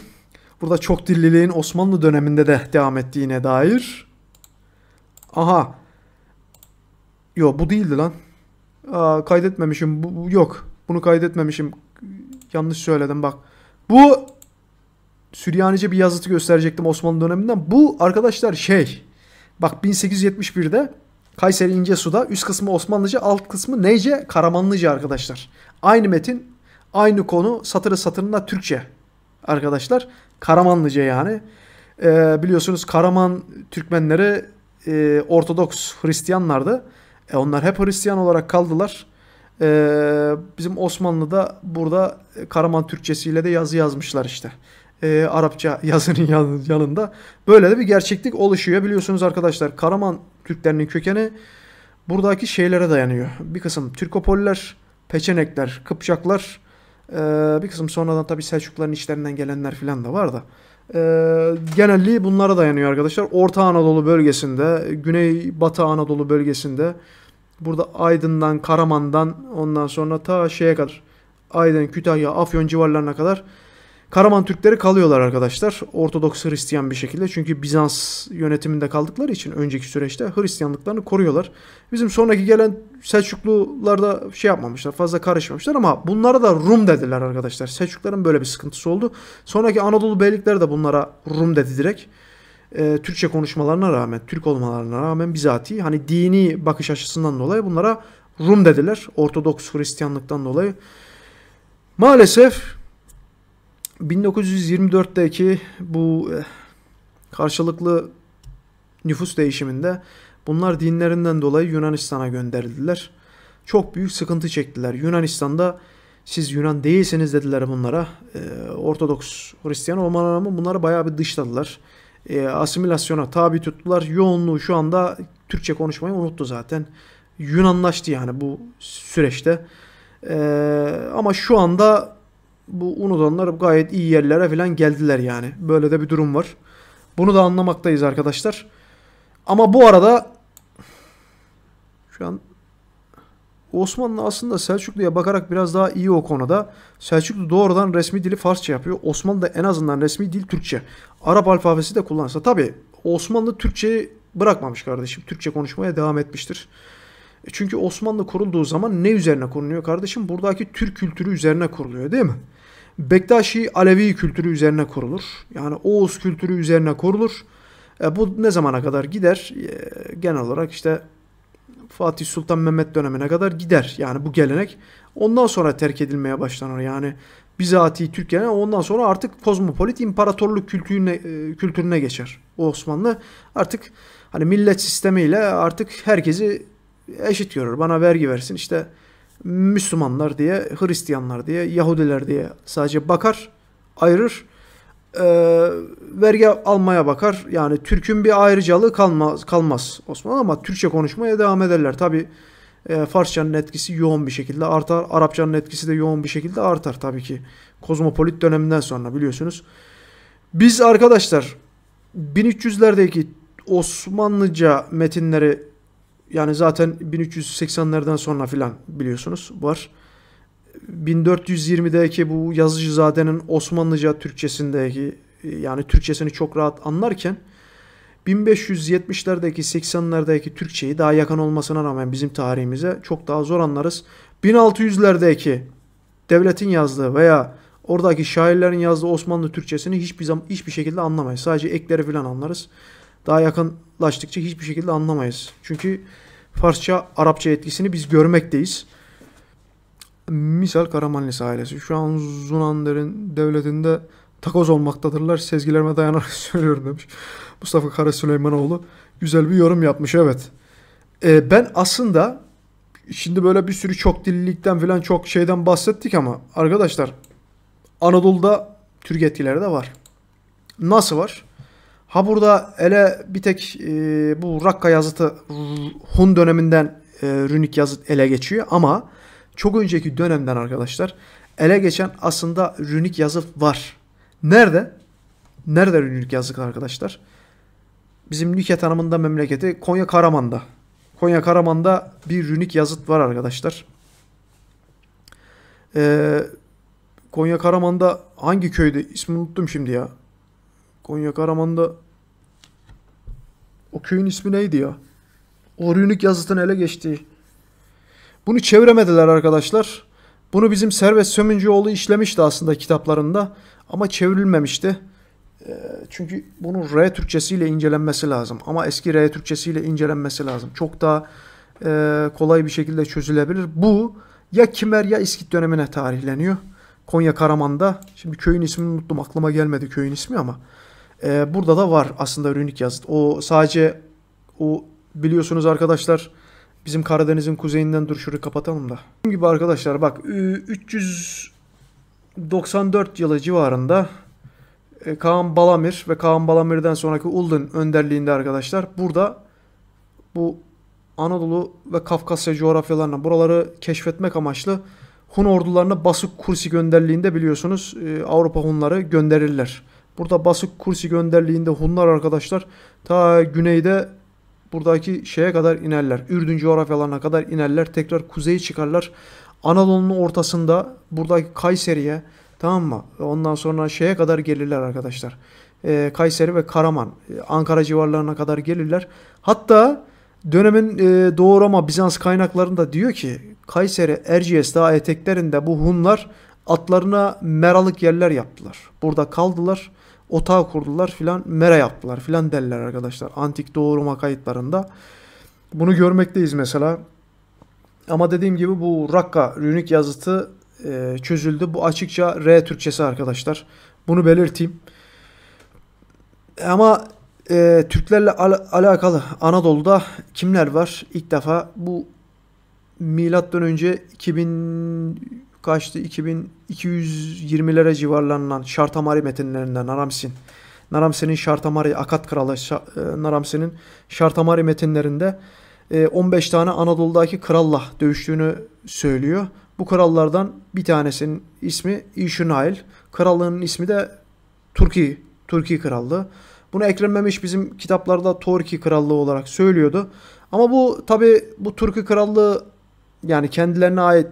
Burada çok dilliliğin Osmanlı döneminde de devam ettiğine dair. Aha Yo bu değildi lan. Aa, kaydetmemişim. Bu, bu, yok. Bunu kaydetmemişim. Yanlış söyledim bak. Bu Süryanice bir yazıtı gösterecektim Osmanlı döneminden. Bu arkadaşlar şey. Bak 1871'de Kayseri İncesu'da üst kısmı Osmanlıca, alt kısmı neyce? Karamanlıca arkadaşlar. Aynı metin, aynı konu satırı satırında Türkçe arkadaşlar. Karamanlıca yani. Ee, biliyorsunuz Karaman Türkmenleri e, Ortodoks Hristiyanlardı. E, onlar hep Hristiyan olarak kaldılar. E, bizim da burada e, Karaman Türkçesiyle de yazı yazmışlar işte. E, Arapça yazının yan, yanında. Böyle de bir gerçeklik oluşuyor. Biliyorsunuz arkadaşlar Karaman Türklerinin kökeni buradaki şeylere dayanıyor. Bir kısım Türkopoliler, Peçenekler, Kıpçaklar, e, bir kısım sonradan tabii Selçukların işlerinden gelenler filan da var da e, genelliği bunlara dayanıyor arkadaşlar. Orta Anadolu bölgesinde, Güney Batı Anadolu bölgesinde burada Aydın'dan, Karaman'dan ondan sonra ta şeye kadar Aydın, Kütahya, Afyon civarlarına kadar Karaman Türkleri kalıyorlar arkadaşlar. Ortodoks Hristiyan bir şekilde. Çünkü Bizans yönetiminde kaldıkları için önceki süreçte Hristiyanlıklarını koruyorlar. Bizim sonraki gelen Selçuklular da şey yapmamışlar. Fazla karışmamışlar ama bunlara da Rum dediler arkadaşlar. Selçukların böyle bir sıkıntısı oldu. Sonraki Anadolu beylikleri de bunlara Rum dedi direkt. Ee, Türkçe konuşmalarına rağmen, Türk olmalarına rağmen bizatihi hani dini bakış açısından dolayı bunlara Rum dediler. Ortodoks Hristiyanlıktan dolayı. Maalesef 1924'teki bu eh, karşılıklı nüfus değişiminde bunlar dinlerinden dolayı Yunanistan'a gönderildiler. Çok büyük sıkıntı çektiler. Yunanistan'da siz Yunan değilseniz dediler bunlara. Eh, Ortodoks Hristiyan olmalarına rağmen bunları bayağı bir dışladılar. Eh, asimilasyona tabi tuttular. Yoğunluğu şu anda Türkçe konuşmayı unuttu zaten. Yunanlaştı yani bu süreçte. E, ama şu anda bu Uno'danlar gayet iyi yerlere falan geldiler yani. Böyle de bir durum var. Bunu da anlamaktayız arkadaşlar. Ama bu arada şu an Osmanlı aslında Selçuklu'ya bakarak biraz daha iyi o konuda. Selçuklu doğrudan resmi dili Farsça yapıyor. Osmanlı da en azından resmi dil Türkçe. Arap alfabesi de kullansa. Tabi Osmanlı Türkçeyi bırakmamış kardeşim. Türkçe konuşmaya devam etmiştir. E çünkü Osmanlı kurulduğu zaman ne üzerine kuruluyor kardeşim? Buradaki Türk kültürü üzerine kuruluyor değil mi? Bektaşi Alevi kültürü üzerine kurulur. Yani Oğuz kültürü üzerine kurulur. E, bu ne zamana kadar gider? E, genel olarak işte Fatih Sultan Mehmet dönemine kadar gider. Yani bu gelenek ondan sonra terk edilmeye başlanır. Yani bizatihi Türk geleneği ondan sonra artık kozmopolit imparatorluk kültürüne, e, kültürüne geçer. O Osmanlı artık hani millet sistemiyle artık herkesi eşit görür. Bana vergi versin işte Müslümanlar diye, Hristiyanlar diye, Yahudiler diye sadece bakar, ayırır. E, vergi almaya bakar. Yani Türk'ün bir ayrıcalığı kalmaz, kalmaz Osmanlı ama Türkçe konuşmaya devam ederler. Tabi e, Farsçanın etkisi yoğun bir şekilde artar. Arapçanın etkisi de yoğun bir şekilde artar tabii ki. Kozmopolit döneminden sonra biliyorsunuz. Biz arkadaşlar 1300'lerdeki Osmanlıca metinleri yani zaten 1380'lerden sonra filan biliyorsunuz var. 1420'deki bu yazıcı Zade'nin Osmanlıca Türkçesindeki e, yani Türkçesini çok rahat anlarken 1570'lerdeki 80'lerdeki Türkçeyi daha yakın olmasına rağmen bizim tarihimize çok daha zor anlarız. 1600'lerdeki devletin yazdığı veya oradaki şairlerin yazdığı Osmanlı Türkçesini hiçbir zaman hiçbir şekilde anlamayız. Sadece ekleri falan anlarız daha yakınlaştıkça hiçbir şekilde anlamayız. Çünkü Farsça, Arapça etkisini biz görmekteyiz. Misal Karamanlis ailesi. Şu an Zunander'in devletinde takoz olmaktadırlar. Sezgilerime dayanarak söylüyorum demiş. Mustafa Kara Süleymanoğlu güzel bir yorum yapmış evet. Ee, ben aslında şimdi böyle bir sürü çok dillilikten falan çok şeyden bahsettik ama arkadaşlar Anadolu'da Türk etkileri de var. Nasıl var? Ha burada ele bir tek e, bu Rakka yazıtı Hun döneminden e, runik yazıt ele geçiyor ama çok önceki dönemden arkadaşlar ele geçen aslında runik yazıt var. Nerede? Nerede runik yazık arkadaşlar? Bizim Nüket Hanım'ın memleketi Konya Karaman'da. Konya Karaman'da bir runik yazıt var arkadaşlar. Ee, Konya Karaman'da hangi köyde? İsmini unuttum şimdi ya. Konya Karaman'da o köyün ismi neydi ya? Oryunik yazıtın ele geçtiği. Bunu çeviremediler arkadaşlar. Bunu bizim Servet Sömüncüoğlu işlemişti aslında kitaplarında ama çevrilmemişti. Ee, çünkü bunun R Türkçesiyle incelenmesi lazım. Ama eski R Türkçesiyle incelenmesi lazım. Çok daha e, kolay bir şekilde çözülebilir. Bu ya Kimer ya İskit dönemine tarihleniyor. Konya Karaman'da. Şimdi köyün ismini unuttum. Aklıma gelmedi köyün ismi ama. E, burada da var aslında runik yazıt. O sadece o biliyorsunuz arkadaşlar bizim Karadeniz'in kuzeyinden dur şurayı kapatalım da. Dediğim gibi arkadaşlar bak 394 yılı civarında e, Kaan Balamir ve Kaan Balamir'den sonraki Uldun önderliğinde arkadaşlar burada bu Anadolu ve Kafkasya coğrafyalarına buraları keşfetmek amaçlı Hun ordularına basık kursi gönderliğinde biliyorsunuz e, Avrupa Hunları gönderirler. Burada Basık Kursi gönderliğinde Hunlar arkadaşlar ta güneyde buradaki şeye kadar inerler. Ürdün coğrafyalarına kadar inerler. Tekrar kuzeyi çıkarlar. Anadolu'nun ortasında buradaki Kayseri'ye tamam mı? Ondan sonra şeye kadar gelirler arkadaşlar. Ee, Kayseri ve Karaman, e, Ankara civarlarına kadar gelirler. Hatta dönemin e, Doğu Roma Bizans kaynaklarında diyor ki Kayseri Erciyes Dağı eteklerinde bu Hunlar atlarına meralık yerler yaptılar. Burada kaldılar otağı kurdular filan mera yaptılar filan derler arkadaşlar. Antik Doğu Roma kayıtlarında. Bunu görmekteyiz mesela. Ama dediğim gibi bu Rakka rünik yazıtı e, çözüldü. Bu açıkça R Türkçesi arkadaşlar. Bunu belirteyim. Ama e, Türklerle al- alakalı Anadolu'da kimler var? İlk defa bu milattan önce 2000 kaçtı? 2220'lere civarlanan Şartamari metinlerinden Naramsin. Naramsin'in Şartamari, Akat Kralı e, Naramsin'in Şartamari metinlerinde 15 e, tane Anadolu'daki kralla dövüştüğünü söylüyor. Bu krallardan bir tanesinin ismi İşunail. Krallığının ismi de Turki, Turki Krallığı. Bunu eklenmemiş bizim kitaplarda Torki Krallığı olarak söylüyordu. Ama bu tabi bu Turki Krallığı yani kendilerine ait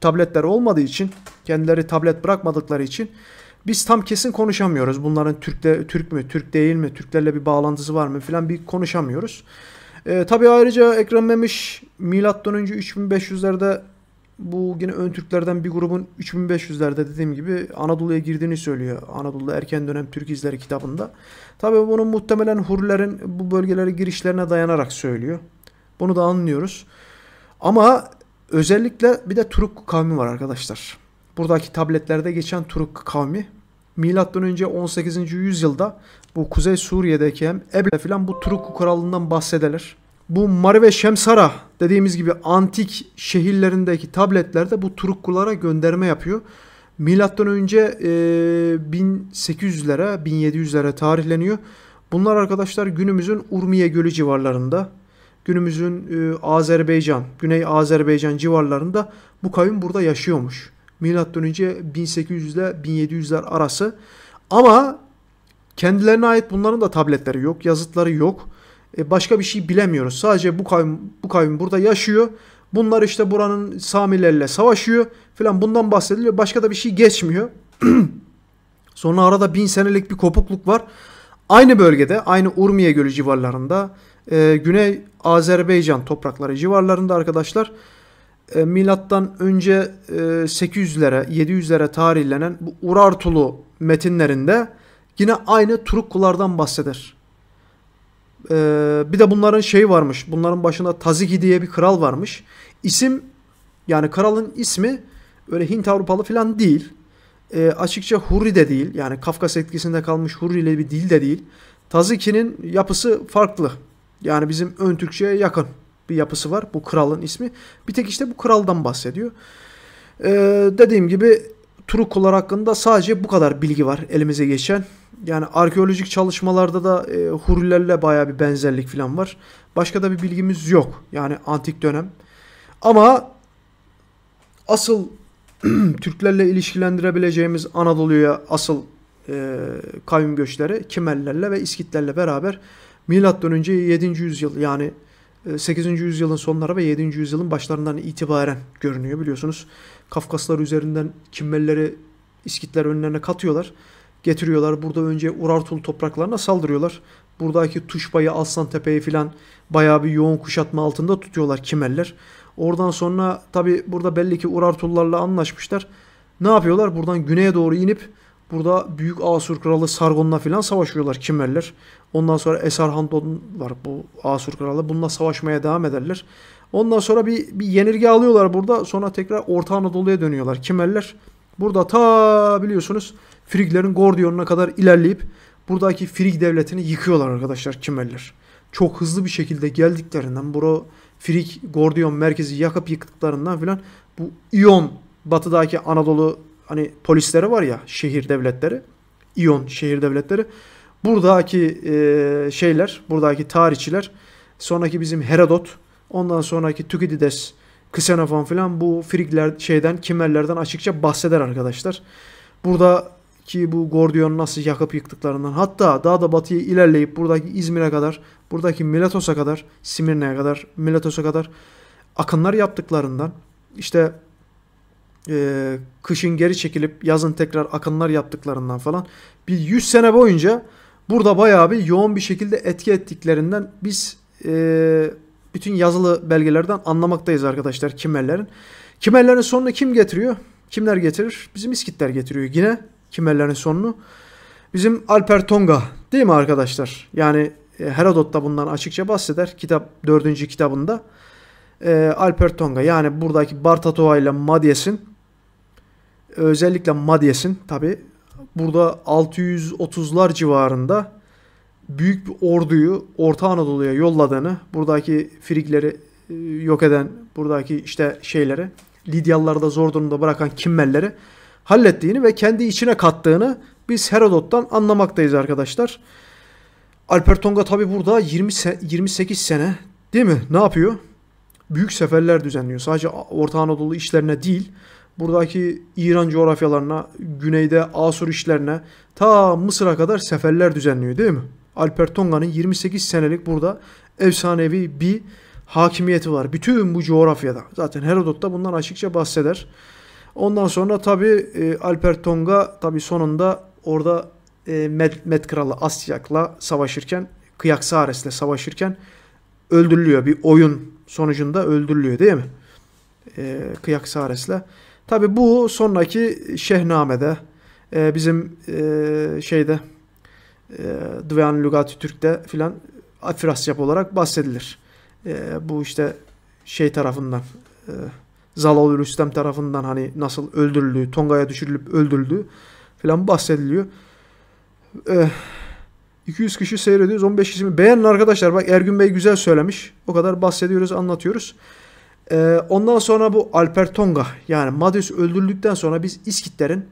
tabletler olmadığı için kendileri tablet bırakmadıkları için biz tam kesin konuşamıyoruz. Bunların Türk'te Türk mü, Türk değil mi, Türklerle bir bağlantısı var mı filan bir konuşamıyoruz. E, tabii ayrıca Ekrem Memiş milattan önce 3500'lerde bu yine ön Türklerden bir grubun 3500'lerde dediğim gibi Anadolu'ya girdiğini söylüyor. Anadolu'da erken dönem Türk izleri kitabında. Tabii bunu muhtemelen Hurilerin bu bölgelere girişlerine dayanarak söylüyor. Bunu da anlıyoruz. Ama Özellikle bir de Turuk kavmi var arkadaşlar. Buradaki tabletlerde geçen Turuk kavmi milattan önce 18. yüzyılda bu Kuzey Suriye'deki hem Eble filan bu Turuk krallığından bahsedilir. Bu Mari Şemsara dediğimiz gibi antik şehirlerindeki tabletlerde bu Turuklulara gönderme yapıyor. Milattan önce e, 1800'lere, 1700'lere tarihleniyor. Bunlar arkadaşlar günümüzün Urmiye Gölü civarlarında günümüzün e, Azerbaycan, Güney Azerbaycan civarlarında bu kavim burada yaşıyormuş. Milattan önce 1800 ile 1700'ler arası. Ama kendilerine ait bunların da tabletleri yok, yazıtları yok. E, başka bir şey bilemiyoruz. Sadece bu kavim bu kavim burada yaşıyor. Bunlar işte buranın Samilerle savaşıyor filan bundan bahsediliyor. Başka da bir şey geçmiyor. Sonra arada bin senelik bir kopukluk var. Aynı bölgede, aynı Urmiye Gölü civarlarında e, Güney Azerbaycan toprakları civarlarında arkadaşlar e, milattan önce e, 800'lere 700'lere tarihlenen bu Urartulu metinlerinde yine aynı Turukkulardan bahseder. E, bir de bunların şey varmış. Bunların başında Taziki diye bir kral varmış. İsim yani kralın ismi öyle Hint Avrupalı falan değil. E, açıkça Hurri de değil. Yani Kafkas etkisinde kalmış Hurri ile bir dil de değil. Taziki'nin yapısı farklı. Yani bizim ön Türkçe'ye yakın bir yapısı var. Bu kralın ismi. Bir tek işte bu kraldan bahsediyor. Ee, dediğim gibi Trukullar hakkında sadece bu kadar bilgi var elimize geçen. Yani arkeolojik çalışmalarda da e, Hurilerle baya bir benzerlik falan var. Başka da bir bilgimiz yok. Yani antik dönem. Ama asıl Türklerle ilişkilendirebileceğimiz Anadolu'ya asıl e, kavim göçleri Kimerlerle ve İskitlerle beraber Milattan önce 7. yüzyıl yani 8. E, yüzyılın sonları ve 7. yüzyılın başlarından itibaren görünüyor biliyorsunuz. Kafkaslar üzerinden Kimmelleri, İskitler önlerine katıyorlar. Getiriyorlar. Burada önce Urartul topraklarına saldırıyorlar. Buradaki Tuşba'yı, Aslan Tepe'yi filan bayağı bir yoğun kuşatma altında tutuyorlar Kimeller. Oradan sonra tabi burada belli ki Urartullarla anlaşmışlar. Ne yapıyorlar? Buradan güneye doğru inip Burada büyük Asur kralı Sargon'la filan savaşıyorlar Kimerler. Ondan sonra Esarhaddon var bu Asur kralı. Bununla savaşmaya devam ederler. Ondan sonra bir, bir yenilgi alıyorlar burada. Sonra tekrar Orta Anadolu'ya dönüyorlar Kimerler. Burada ta biliyorsunuz Friglerin Gordion'una kadar ilerleyip buradaki Frig devletini yıkıyorlar arkadaşlar Kimerler. Çok hızlı bir şekilde geldiklerinden bura Frig Gordion merkezi yakıp yıktıklarından filan bu İyon batıdaki Anadolu hani polisleri var ya şehir devletleri. İyon şehir devletleri. Buradaki e, şeyler, buradaki tarihçiler, sonraki bizim Herodot, ondan sonraki Tükidides, Ksenofon filan bu Frigler şeyden, Kimerlerden açıkça bahseder arkadaşlar. Burada ki bu Gordion'u nasıl yakıp yıktıklarından hatta daha da batıya ilerleyip buradaki İzmir'e kadar, buradaki Miletos'a kadar, Simirne'ye kadar, Miletos'a kadar akınlar yaptıklarından işte e, kışın geri çekilip yazın tekrar akınlar yaptıklarından falan bir 100 sene boyunca burada bayağı bir yoğun bir şekilde etki ettiklerinden biz e, bütün yazılı belgelerden anlamaktayız arkadaşlar Kimerlerin. Kimerlerin sonunu kim getiriyor? Kimler getirir? Bizim İskitler getiriyor yine Kimerlerin sonunu. Bizim Alper Tonga değil mi arkadaşlar? Yani e, Herodot da bundan açıkça bahseder. Kitap 4. kitabında. E, Alper Tonga yani buradaki Bartatoa ile Madyesin özellikle Madyesin tabi burada 630'lar civarında büyük bir orduyu Orta Anadolu'ya yolladığını, buradaki Frigleri e, yok eden, buradaki işte şeyleri, Lidyalıları da zor durumda bırakan Kimmelleri hallettiğini ve kendi içine kattığını biz Herodot'tan anlamaktayız arkadaşlar. Alper Tonga tabi burada 20 se 28 sene değil mi? Ne yapıyor? Büyük seferler düzenliyor. Sadece Orta Anadolu işlerine değil, buradaki İran coğrafyalarına, güneyde Asur işlerine ta Mısır'a kadar seferler düzenliyor değil mi? Alper Tonga'nın 28 senelik burada efsanevi bir hakimiyeti var. Bütün bu coğrafyada. Zaten Herodot da bundan açıkça bahseder. Ondan sonra tabi e, Alper Tonga tabi sonunda orada Med, Med kralı Asyak'la savaşırken Kıyaksares'le savaşırken öldürülüyor. Bir oyun sonucunda öldürülüyor değil mi? E, Kıyaksares'le Tabi bu sonraki Şehname'de e, bizim e, şeyde e, Dveyan Lugati Türk'te filan afiras olarak bahsedilir. E, bu işte şey tarafından e, Zalalı Rüstem tarafından hani nasıl öldürüldüğü, Tonga'ya düşürülüp öldürüldüğü filan bahsediliyor. E, 200 kişi seyrediyoruz. 15 kişi beğenin arkadaşlar. Bak Ergün Bey güzel söylemiş. O kadar bahsediyoruz, anlatıyoruz. Ee, ondan sonra bu Alper Tonga yani Madius öldürüldükten sonra biz İskitlerin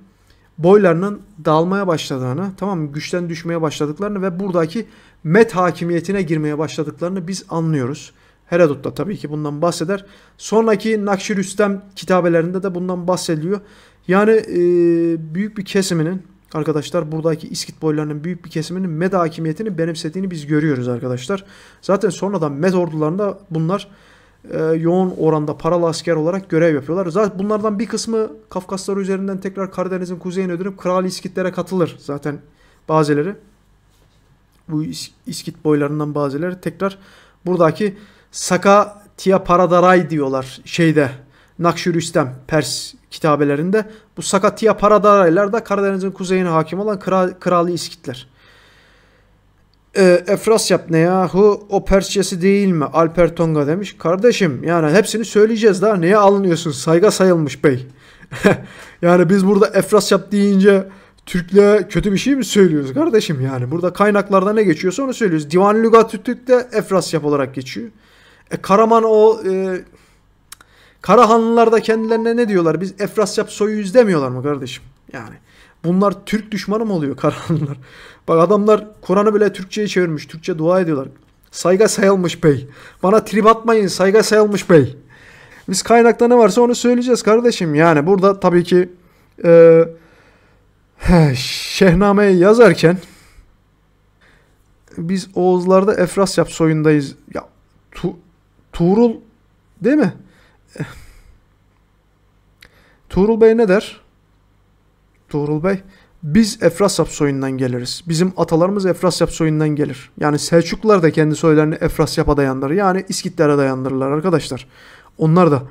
boylarının dalmaya başladığını, tamam mı? Güçten düşmeye başladıklarını ve buradaki Met hakimiyetine girmeye başladıklarını biz anlıyoruz. Herodot da tabii ki bundan bahseder. Sonraki Nakşi kitabelerinde de bundan bahsediliyor. Yani e, büyük bir kesiminin arkadaşlar buradaki İskit boylarının büyük bir kesiminin Med hakimiyetini benimsediğini biz görüyoruz arkadaşlar. Zaten sonradan Med ordularında bunlar e, yoğun oranda paralı asker olarak görev yapıyorlar. Zaten bunlardan bir kısmı Kafkaslar üzerinden tekrar Karadeniz'in kuzeyine dönüp Kral İskitlere katılır zaten bazıları. Bu İskit boylarından bazıları tekrar buradaki Sakatiya Paradaray diyorlar şeyde Nakşürüstem Pers kitabelerinde. Bu Sakatiya Paradaraylar da Karadeniz'in kuzeyine hakim olan Kral, Krali İskitler e, ee, Efrasyap ne yahu o Persçesi değil mi? Alper Tonga demiş. Kardeşim yani hepsini söyleyeceğiz daha. Neye alınıyorsun? Saygı sayılmış bey. yani biz burada Efrasyap deyince Türk'le kötü bir şey mi söylüyoruz kardeşim yani? Burada kaynaklarda ne geçiyorsa onu söylüyoruz. Divan Lügatü Türk'te Efrasyap olarak geçiyor. E, Karaman o e, Karahanlılar da kendilerine ne diyorlar? Biz Efrasyap soyuyuz demiyorlar mı kardeşim? Yani Bunlar Türk düşmanı mı oluyor Karahanlılar? Bak adamlar Kur'an'ı bile Türkçe'ye çevirmiş. Türkçe dua ediyorlar. Saygı sayılmış bey. Bana trip atmayın saygı sayılmış bey. Biz kaynakta ne varsa onu söyleyeceğiz kardeşim. Yani burada tabii ki e, Şehname'yi yazarken biz Oğuzlarda Efrasyap soyundayız. Ya tu, Tuğrul değil mi? Tuğrul Bey ne der? Tuğrul Bey. Biz Efrasap soyundan geliriz. Bizim atalarımız Efrasap soyundan gelir. Yani Selçuklular da kendi soylarını Efrasyap'a dayandırır. Yani İskitlere dayandırırlar arkadaşlar. Onlar da